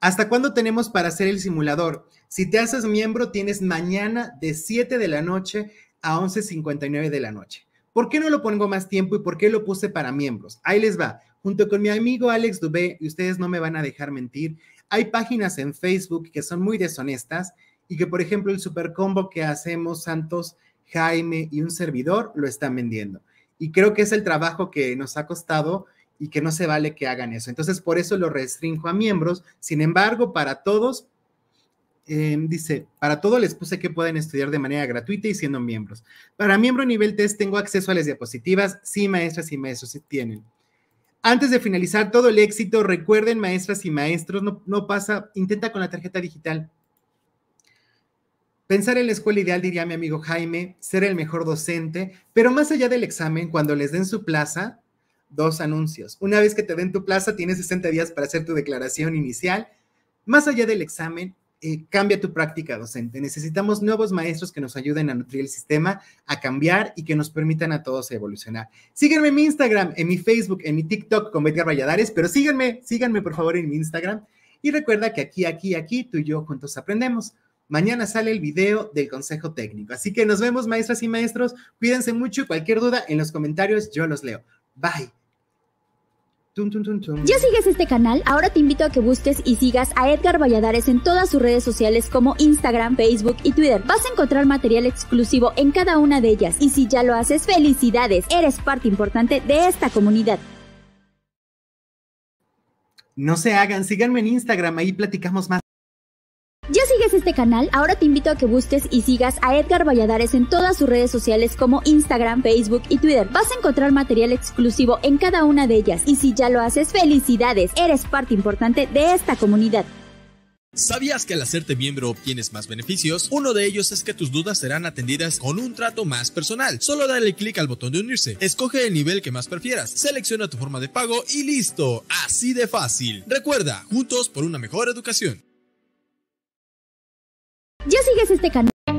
¿Hasta cuándo tenemos para hacer el simulador? Si te haces miembro, tienes mañana de 7 de la noche a 11.59 de la noche. ¿Por qué no lo pongo más tiempo y por qué lo puse para miembros? Ahí les va. Junto con mi amigo Alex Dubé, y ustedes no me van a dejar mentir, hay páginas en Facebook que son muy deshonestas y que, por ejemplo, el super combo que hacemos Santos, Jaime y un servidor lo están vendiendo. Y creo que es el trabajo que nos ha costado y que no se vale que hagan eso. Entonces, por eso lo restringo a miembros. Sin embargo, para todos, em, dice, para todos les puse que pueden estudiar de manera gratuita y siendo miembros. Para miembro nivel test tengo acceso a las diapositivas. Sí, maestras y maestros, sí tienen. Antes de finalizar todo el éxito, recuerden, maestras y maestros, no, pasa, intenta con la tarjeta digital. Pensar en la escuela ideal, diría mi amigo Jaime, ser el mejor docente, pero más allá del examen, cuando les den su plaza, dos anuncios. Una vez que te den tu plaza, tienes 60 días para hacer tu declaración inicial. Más allá del examen, eh, cambia tu práctica docente. Necesitamos nuevos maestros que nos ayuden a nutrir el sistema, a cambiar y que nos permitan a todos evolucionar. Síganme en mi Instagram, en mi Facebook, en mi TikTok con Edgar Valladares, pero síganme, síganme por favor en mi Instagram. Y recuerda que aquí, aquí, aquí, tú y yo juntos aprendemos. Mañana sale el video del consejo técnico. Así que nos vemos, maestras y maestros. Cuídense mucho. Cualquier duda en los comentarios, yo los leo. Bye. ¿Ya sigues este canal? Ahora te invito a que busques y sigas a Edgar Valladares en todas sus redes sociales como Instagram, Facebook y Twitter. Vas a encontrar material exclusivo en cada una de ellas. Y si ya lo haces, felicidades. Eres parte importante de esta comunidad. No se hagan, síganme en Instagram, ahí platicamos más. ¿Ya sigues este canal? Ahora te invito a que busques y sigas a Edgar Valladares en todas sus redes sociales como Instagram, Facebook y Twitter. Vas a encontrar material exclusivo en cada una de ellas. Y si ya lo haces, felicidades. Eres parte importante de esta comunidad. ¿Sabías que al hacerte miembro obtienes más beneficios? Uno de ellos es que tus dudas serán atendidas con un trato más personal. Solo dale clic al botón de unirse, escoge el nivel que más prefieras, selecciona tu forma de pago y listo, así de fácil. Recuerda, juntos por una mejor educación. Ya sigues este canal.